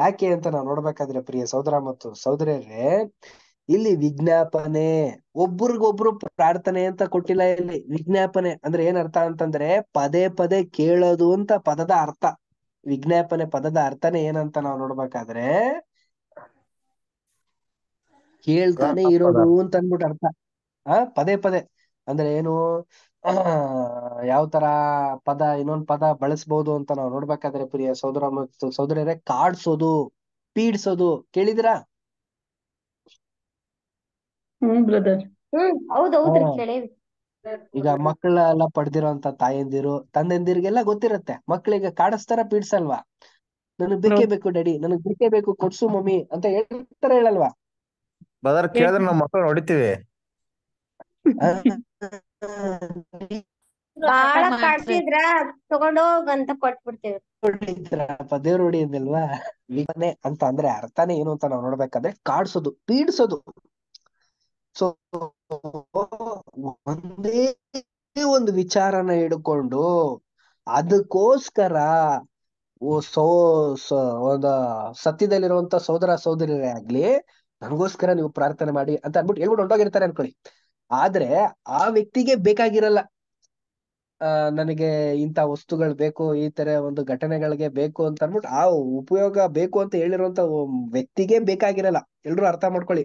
ಯಾಕೆ ಅಂತ ನಾವು ನೋಡ್ಬೇಕಾದ್ರೆ ಪ್ರಿಯ ಸಹೋದರ ಮತ್ತು ಸಹೋದರರೇ ಇಲ್ಲಿ ವಿಜ್ಞಾಪನೆ ಒಬ್ರಿಗೊಬ್ರು ಪ್ರಾರ್ಥನೆ ಅಂತ ಕೊಟ್ಟಿಲ್ಲ ಇಲ್ಲಿ ವಿಜ್ಞಾಪನೆ ಅಂದ್ರೆ ಏನ್ ಅರ್ಥ ಅಂತಂದ್ರೆ ಪದೇ ಪದೇ ಕೇಳೋದು ಅಂತ ಪದದ ಅರ್ಥ ವಿಜ್ಞಾಪನೆ ಪದದ ಅರ್ಥನೇ ಏನಂತ ನಾವು ನೋಡ್ಬೇಕಾದ್ರೆ ಕೇಳ್ತಾನೆ ಇರೋದು ಅಂತ ಅನ್ಬಿಟ್ಟು ಅರ್ಥ ಆ ಪದೇ ಪದೇ ಅಂದ್ರೆ ಏನು ಯಾವ ತರ ಪದ ಇನ್ನೊಂದ್ ಪದ ಬಳಸ್ಬೋದು ಅಂತ ನಾವು ನೋಡ್ಬೇಕಾದ್ರೆ ಪ್ರಿಯ ಸೋದರ ಮತ್ತು ಕಾಡ್ಸೋದು ಪೀಡ್ಸೋದು ಕೇಳಿದಿರ ಈಗ ಮಕ್ಕಳ ಪಡೆದಿರೋಂತ ಅಂತ ತಾಯಂದಿರು ತಂದೆಂದಿರಿಗೆಲ್ಲ ಗೊತ್ತಿರತ್ತೆ ಮಕ್ಕಳಿಗೆ ಕಾಡಿಸ್ತಾರ ಪೀಡ್ಸಲ್ವಾ ನನಗ್ ಬೇಕೇ ಬೇಕು ಡ್ಯಾಡಿ ನನಗ್ ಬೇಕೇ ಬೇಕು ಕೊಡ್ಸು ಮಮ್ಮಿ ಅಂತ ಹೇಳ್ತಾರ ಹೇಳಲ್ವಾ ಬದರ್ ಕೇಳಿದ್ರೆ ನಮ್ಮ ಮಕ್ಕಳು ಹೊಡಿತೀವಿ (laughs) ಬಾಳ ಕಾಡ್ಸಿದ್ರ ತಗೊಂಡೋಗಂತ ಅಂತ ಹೊಡಿದ್ರಪ್ಪ ದೇವ್ರು ಹೊಡಿಯೋದಿಲ್ವಾ ವೀಕ್ಷಣೆ ಅಂತ ಅಂದ್ರೆ ಅರ್ಥನೇ ಏನು ಅಂತ ನಾವು ನೋಡ್ಬೇಕಾದ್ರೆ ಕಾಡ್ಸೋದು ಪೀಡಿಸೋದು ಸೊ ಒಂದೇ ಒಂದು ವಿಚಾರನ ಹಿಡ್ಕೊಂಡು ಅದಕ್ಕೋಸ್ಕರ ಓ ಸೋ ಒಂದು ಸತ್ಯದಲ್ಲಿರುವಂತ ಸೋದರ ಸೋದರಿಯರೇ ಆಗ್ಲಿ ನನಗೋಸ್ಕರ ನೀವು ಪ್ರಾರ್ಥನೆ ಮಾಡಿ ಅಂತ ಅನ್ಬಿಟ್ಟು ಹೇಳ್ಬಿಟ್ಟು ಹೊಂಟೋಗಿರ್ತಾರೆ ಅನ್ಕೊಳ್ಳಿ ಆದ್ರೆ ಆ ವ್ಯಕ್ತಿಗೆ ಬೇಕಾಗಿರಲ್ಲ ಆ ನನಗೆ ಇಂಥ ವಸ್ತುಗಳು ಬೇಕು ಈ ತರ ಒಂದು ಘಟನೆಗಳಿಗೆ ಬೇಕು ಅಂತ ಅನ್ಬಿಟ್ಟು ಆ ಉಪಯೋಗ ಬೇಕು ಅಂತ ಹೇಳಿರುವಂತ ವ್ಯಕ್ತಿಗೆ ಬೇಕಾಗಿರಲ್ಲ ಎಲ್ರು ಅರ್ಥ ಮಾಡ್ಕೊಳ್ಳಿ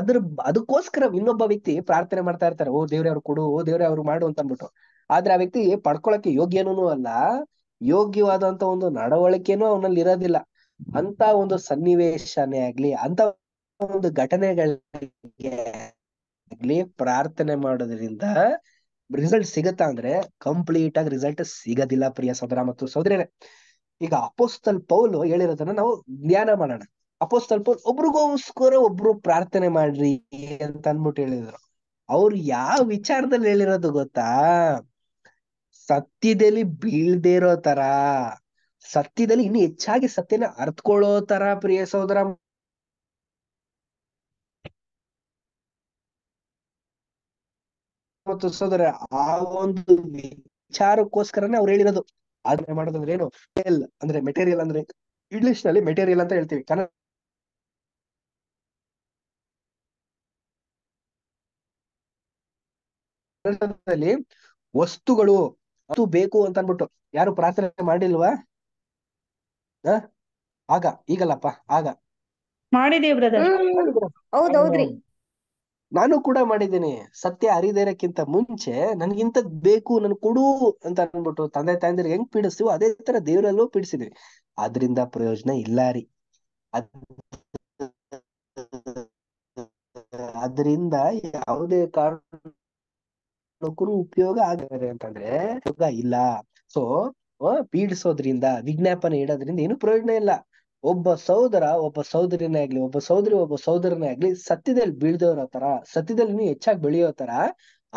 ಅದ್ರ ಅದಕ್ಕೋಸ್ಕರ ಇನ್ನೊಬ್ಬ ವ್ಯಕ್ತಿ ಪ್ರಾರ್ಥನೆ ಮಾಡ್ತಾ ಇರ್ತಾರೆ ಓ ದೇವ್ರೆ ಅವ್ರು ಕೊಡು ಓ ದೇವ್ರೆ ಅವ್ರು ಮಾಡು ಅಂತ ಅನ್ಬಿಟ್ಟು ಆದ್ರೆ ಆ ವ್ಯಕ್ತಿ ಪಡ್ಕೊಳಕ್ಕೆ ಯೋಗ್ಯನೂ ಅಲ್ಲ ಯೋಗ್ಯವಾದಂತ ಒಂದು ನಡವಳಿಕೆನೂ ಅವನಲ್ಲಿ ಇರೋದಿಲ್ಲ ಅಂತ ಒಂದು ಸನ್ನಿವೇಶನೇ ಆಗ್ಲಿ ಅಂತ ಒಂದು ಘಟನೆಗಳಿಗೆ ಪ್ರಾರ್ಥನೆ ಮಾಡೋದ್ರಿಂದ ರಿಸಲ್ಟ್ ಸಿಗತ್ತಾ ಅಂದ್ರೆ ಕಂಪ್ಲೀಟ್ ಆಗಿ ರಿಸಲ್ಟ್ ಸಿಗೋದಿಲ್ಲ ಪ್ರಿಯ ಸೋದರ ಮತ್ತು ಸೋದರಿನೇ ಈಗ ಅಪೋಸ್ತಲ್ ಪೌಲು ಹೇಳಿರೋದನ್ನ ನಾವು ಧ್ಯಾನ ಮಾಡೋಣ ಅಪೋಸ್ತಲ್ ಪೌಲ್ ಒಬ್ರಿಗೋಸ್ಕರ ಒಬ್ರು ಪ್ರಾರ್ಥನೆ ಮಾಡ್ರಿ ಅಂತ ಅಂದ್ಬಿಟ್ಟು ಹೇಳಿದ್ರು ಅವ್ರು ಯಾವ ವಿಚಾರದಲ್ಲಿ ಹೇಳಿರೋದು ಗೊತ್ತಾ ಸತ್ಯದಲ್ಲಿ ಬೀಳ್ದೇರೋ ಇರೋ ತರ ಸತ್ಯದಲ್ಲಿ ಇನ್ನು ಹೆಚ್ಚಾಗಿ ಸತ್ಯನ ಅರ್ತ್ಕೊಳ್ಳೋ ತರ ಪ್ರಿಯ ಸೋದರ ಮತ್ತು ಸೋದರ ಆ ಒಂದು ವಿಚಾರಕ್ಕೋಸ್ಕರನೇ ಅವ್ರು ಹೇಳಿರೋದು ಆದ್ರೆ ಮಾಡೋದಂದ್ರೆ ಏನು ಎಲ್ ಅಂದ್ರೆ ಮೆಟೀರಿಯಲ್ ಅಂದ್ರೆ ಇಂಗ್ಲಿಷ್ ನಲ್ಲಿ ಮೆಟೀರಿಯಲ್ ಅಂತ ಹೇಳ್ತೀವಿ ಕನ್ನಡ ಕನ್ನಡದಲ್ಲಿ ವಸ್ತುಗಳು ಅದು ಬೇಕು ಅಂತ ಅಂದ್ಬಿಟ್ಟು ಯಾರು ಪ್ರಾರ್ಥನೆ ಮಾಡಿಲ್ವಾ ಆಗ ಈಗಲ್ಲಪ್ಪ ಆಗ ಮಾಡಿದೀವಿ ನಾನು ಕೂಡ ಮಾಡಿದ್ದೀನಿ ಸತ್ಯ ಅರಿದೇರಕ್ಕಿಂತ ಮುಂಚೆ ನನ್ಗಿಂತದ್ ಬೇಕು ನನ್ ಕೊಡು ಅಂತ ಅನ್ಬಿಟ್ಟು ತಂದೆ ತಾಯಂದಿರ್ ಹೆಂಗ್ ಪೀಡಿಸ್ತೀವೋ ಅದೇ ತರ ದೇವರಲ್ಲೂ ಪೀಡಿಸಿದ್ವಿ ಅದ್ರಿಂದ ಪ್ರಯೋಜನ ಇಲ್ಲ ರೀ ಅದರಿಂದ ಯಾವುದೇ ಕಾರಣಕ್ಕೂ ಉಪಯೋಗ ಆಗರೆ ಅಂತಂದ್ರೆ ಉಪಯೋಗ ಇಲ್ಲ ಸೊ ಪೀಡಿಸೋದ್ರಿಂದ ವಿಜ್ಞಾಪನೆ ಇಡೋದ್ರಿಂದ ಏನು ಪ್ರಯೋಜನ ಇಲ್ಲ ಒಬ್ಬ ಸಹೋದರ ಒಬ್ಬ ಸಹೋದರಿನೇ ಆಗ್ಲಿ ಒಬ್ಬ ಸಹೋದರಿ ಒಬ್ಬ ಸಹೋದರನೇ ಆಗ್ಲಿ ಸತ್ಯದಲ್ಲಿ ಬೀಳ್ದವ್ರ ತರ ಸತ್ಯದಲ್ಲಿ ನೀವು ಹೆಚ್ಚಾಗಿ ಬೆಳೆಯೋ ತರ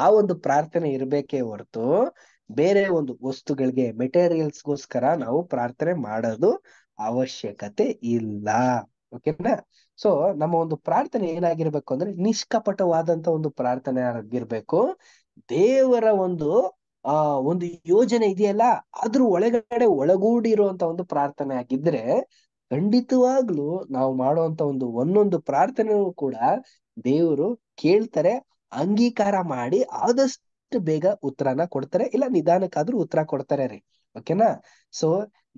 ಆ ಒಂದು ಪ್ರಾರ್ಥನೆ ಇರಬೇಕೇ ಹೊರತು ಬೇರೆ ಒಂದು ವಸ್ತುಗಳಿಗೆ ಮೆಟೀರಿಯಲ್ಸ್ಗೋಸ್ಕರ ನಾವು ಪ್ರಾರ್ಥನೆ ಮಾಡೋದು ಅವಶ್ಯಕತೆ ಇಲ್ಲ ಓಕೆನಾ ಸೊ ನಮ್ಮ ಒಂದು ಪ್ರಾರ್ಥನೆ ಏನಾಗಿರ್ಬೇಕು ಅಂದ್ರೆ ನಿಷ್ಕಪಟವಾದಂತ ಒಂದು ಪ್ರಾರ್ಥನೆ ಆಗಿರ್ಬೇಕು ದೇವರ ಒಂದು ಆ ಒಂದು ಯೋಜನೆ ಇದೆಯಲ್ಲ ಅದ್ರ ಒಳಗಡೆ ಒಳಗೂಡಿರುವಂತ ಒಂದು ಪ್ರಾರ್ಥನೆ ಆಗಿದ್ರೆ ಖಂಡಿತವಾಗ್ಲೂ ನಾವು ಮಾಡುವಂತ ಒಂದು ಒಂದೊಂದು ಪ್ರಾರ್ಥನೆಯೂ ಕೂಡ ದೇವರು ಕೇಳ್ತಾರೆ ಅಂಗೀಕಾರ ಮಾಡಿ ಆದಷ್ಟು ಬೇಗ ಉತ್ತರನ ಕೊಡ್ತಾರೆ ಇಲ್ಲ ನಿಧಾನಕ್ಕಾದ್ರೂ ಉತ್ತರ ಕೊಡ್ತಾರೆ ರೀ ಓಕೆನಾ ಸೊ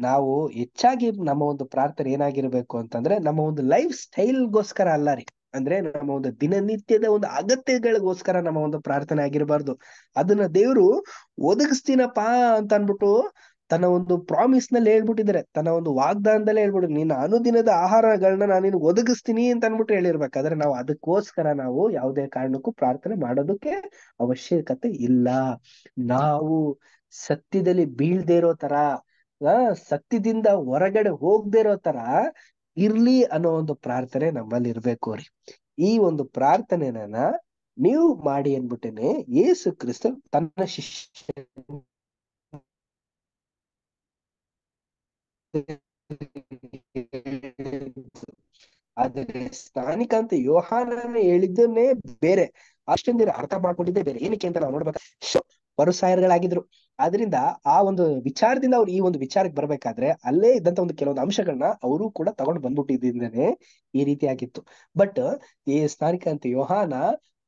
ನಾವು ಹೆಚ್ಚಾಗಿ ನಮ್ಮ ಒಂದು ಪ್ರಾರ್ಥನೆ ಏನಾಗಿರ್ಬೇಕು ಅಂತಂದ್ರೆ ನಮ್ಮ ಒಂದು ಲೈಫ್ ಸ್ಟೈಲ್ಗೋಸ್ಕರ ಅಲ್ಲ ರೀ ಅಂದ್ರೆ ನಮ್ಮ ಒಂದು ದಿನನಿತ್ಯದ ಒಂದು ಅಗತ್ಯಗಳಿಗೋಸ್ಕರ ನಮ್ಮ ಒಂದು ಪ್ರಾರ್ಥನೆ ಆಗಿರಬಾರ್ದು ಅದನ್ನ ದೇವ್ರು ಒದಗಿಸ್ತೀನಪ್ಪಾ ಅಂತ ಅನ್ಬಿಟ್ಟು ತನ್ನ ಒಂದು ಪ್ರಾಮಿಸ್ ನಲ್ಲಿ ಹೇಳ್ಬಿಟ್ಟಿದ್ದಾರೆ ತನ್ನ ಒಂದು ವಾಗ್ದಾನದಲ್ಲೇ ಹೇಳ್ಬಿಟ್ಟು ನಿನ್ನ ಅನುದಿನದ ಆಹಾರಗಳನ್ನ ನಾನು ನಿನ್ಗೆ ಒದಗಿಸ್ತೀನಿ ಅಂತ ಅನ್ಬಿಟ್ಟು ಹೇಳಿರ್ಬೇಕಾದ್ರೆ ನಾವು ಅದಕ್ಕೋಸ್ಕರ ನಾವು ಯಾವುದೇ ಕಾರಣಕ್ಕೂ ಪ್ರಾರ್ಥನೆ ಮಾಡೋದಕ್ಕೆ ಅವಶ್ಯಕತೆ ಇಲ್ಲ ನಾವು ಸತ್ಯದಲ್ಲಿ ಬೀಳ್ದೇ ಇರೋ ತರ ಸತ್ಯದಿಂದ ಹೊರಗಡೆ ಹೋಗ್ದೇ ಇರೋ ತರ ಇರ್ಲಿ ಅನ್ನೋ ಒಂದು ಪ್ರಾರ್ಥನೆ ನಮ್ಮಲ್ಲಿ ಇರ್ಬೇಕು ರೀ ಈ ಒಂದು ಪ್ರಾರ್ಥನೆನ ನೀವು ಮಾಡಿ ಅನ್ಬಿಟ್ಟೇನೆ ಯೇಸು ಕ್ರಿಸ್ತ ತನ್ನ ಶಿಷ್ಯ ಆದರೆ ಸ್ಥಾನಿಕ ಅಂತ ಯೋಹಾನನ ಹೇಳಿದ್ದನ್ನೇ ಬೇರೆ ಅಷ್ಟೊಂದು ಅರ್ಥ ಮಾಡ್ಕೊಂಡಿದ್ದೆ ಬೇರೆ ಏನಕ್ಕೆ ಅಂತ ನಾವು ನೋಡ್ಬೇಕು ಪರುಸಾಯರ್ಗಳಾಗಿದ್ರು ಆದ್ರಿಂದ ಆ ಒಂದು ವಿಚಾರದಿಂದ ಅವ್ರು ಈ ಒಂದು ವಿಚಾರಕ್ಕೆ ಬರ್ಬೇಕಾದ್ರೆ ಅಲ್ಲೇ ಇದ್ದಂತ ಒಂದು ಕೆಲವೊಂದು ಅಂಶಗಳನ್ನ ಅವರು ಕೂಡ ತಗೊಂಡು ಬಂದ್ಬಿಟ್ಟಿದ್ದೇನೆ ಈ ರೀತಿ ಆಗಿತ್ತು ಬಟ್ ಈ ಸ್ನಾನಿಕ ಅಂತ ಯೋಹಾನ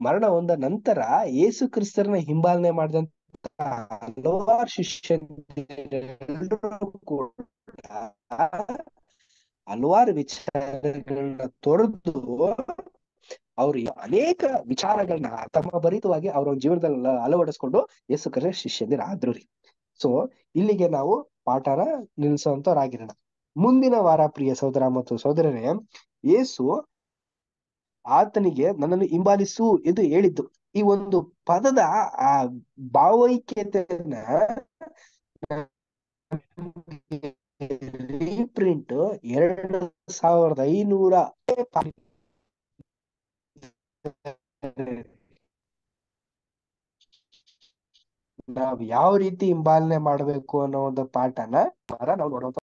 ಮರಣ ಹೊಂದ ನಂತರ ಯೇಸು ಕ್ರಿಸ್ತರನ್ನ ಹಿಂಬಾಲನೆ ಮಾಡಿದಂತ ಹಲವಾರು ಶಿಷ್ಯರು ಹಲವಾರು ವಿಚಾರಗಳನ್ನ ತೊರೆದು ಅವ್ರು ಅನೇಕ ವಿಚಾರಗಳನ್ನ ತಮ್ಮ ಭರಿತವಾಗಿ ಅವ್ರ ಜೀವನದಲ್ಲಿ ಅಳವಡಿಸ್ಕೊಂಡು ಯೇಸು ಕರೆ ಆದ್ರು ರೀ ಸೊ ಇಲ್ಲಿಗೆ ನಾವು ಪಾಠನ ನಿಲ್ಸೋಂತವ್ರಾಗಿರೋಣ ಮುಂದಿನ ವಾರ ಪ್ರಿಯ ಸಹೋದರ ಮತ್ತು ಸಹೋದರನೇ ಏಸು ಆತನಿಗೆ ನನ್ನನ್ನು ಹಿಂಬಾಲಿಸು ಎಂದು ಹೇಳಿದ್ದು ಈ ಒಂದು ಪದದ ಆ ಭಾವೈಕ್ಯತೆಯನ್ನ ರೀಪ್ರಿಂಟ್ ಎರಡು ಸಾವಿರದ ಐನೂರ ನಾವ್ ಯಾವ ರೀತಿ ಹಿಂಬಾಲನೆ ಮಾಡ್ಬೇಕು ಅನ್ನೋ ಒಂದು ಪಾಠನ ನಾವು ನೋಡೋದು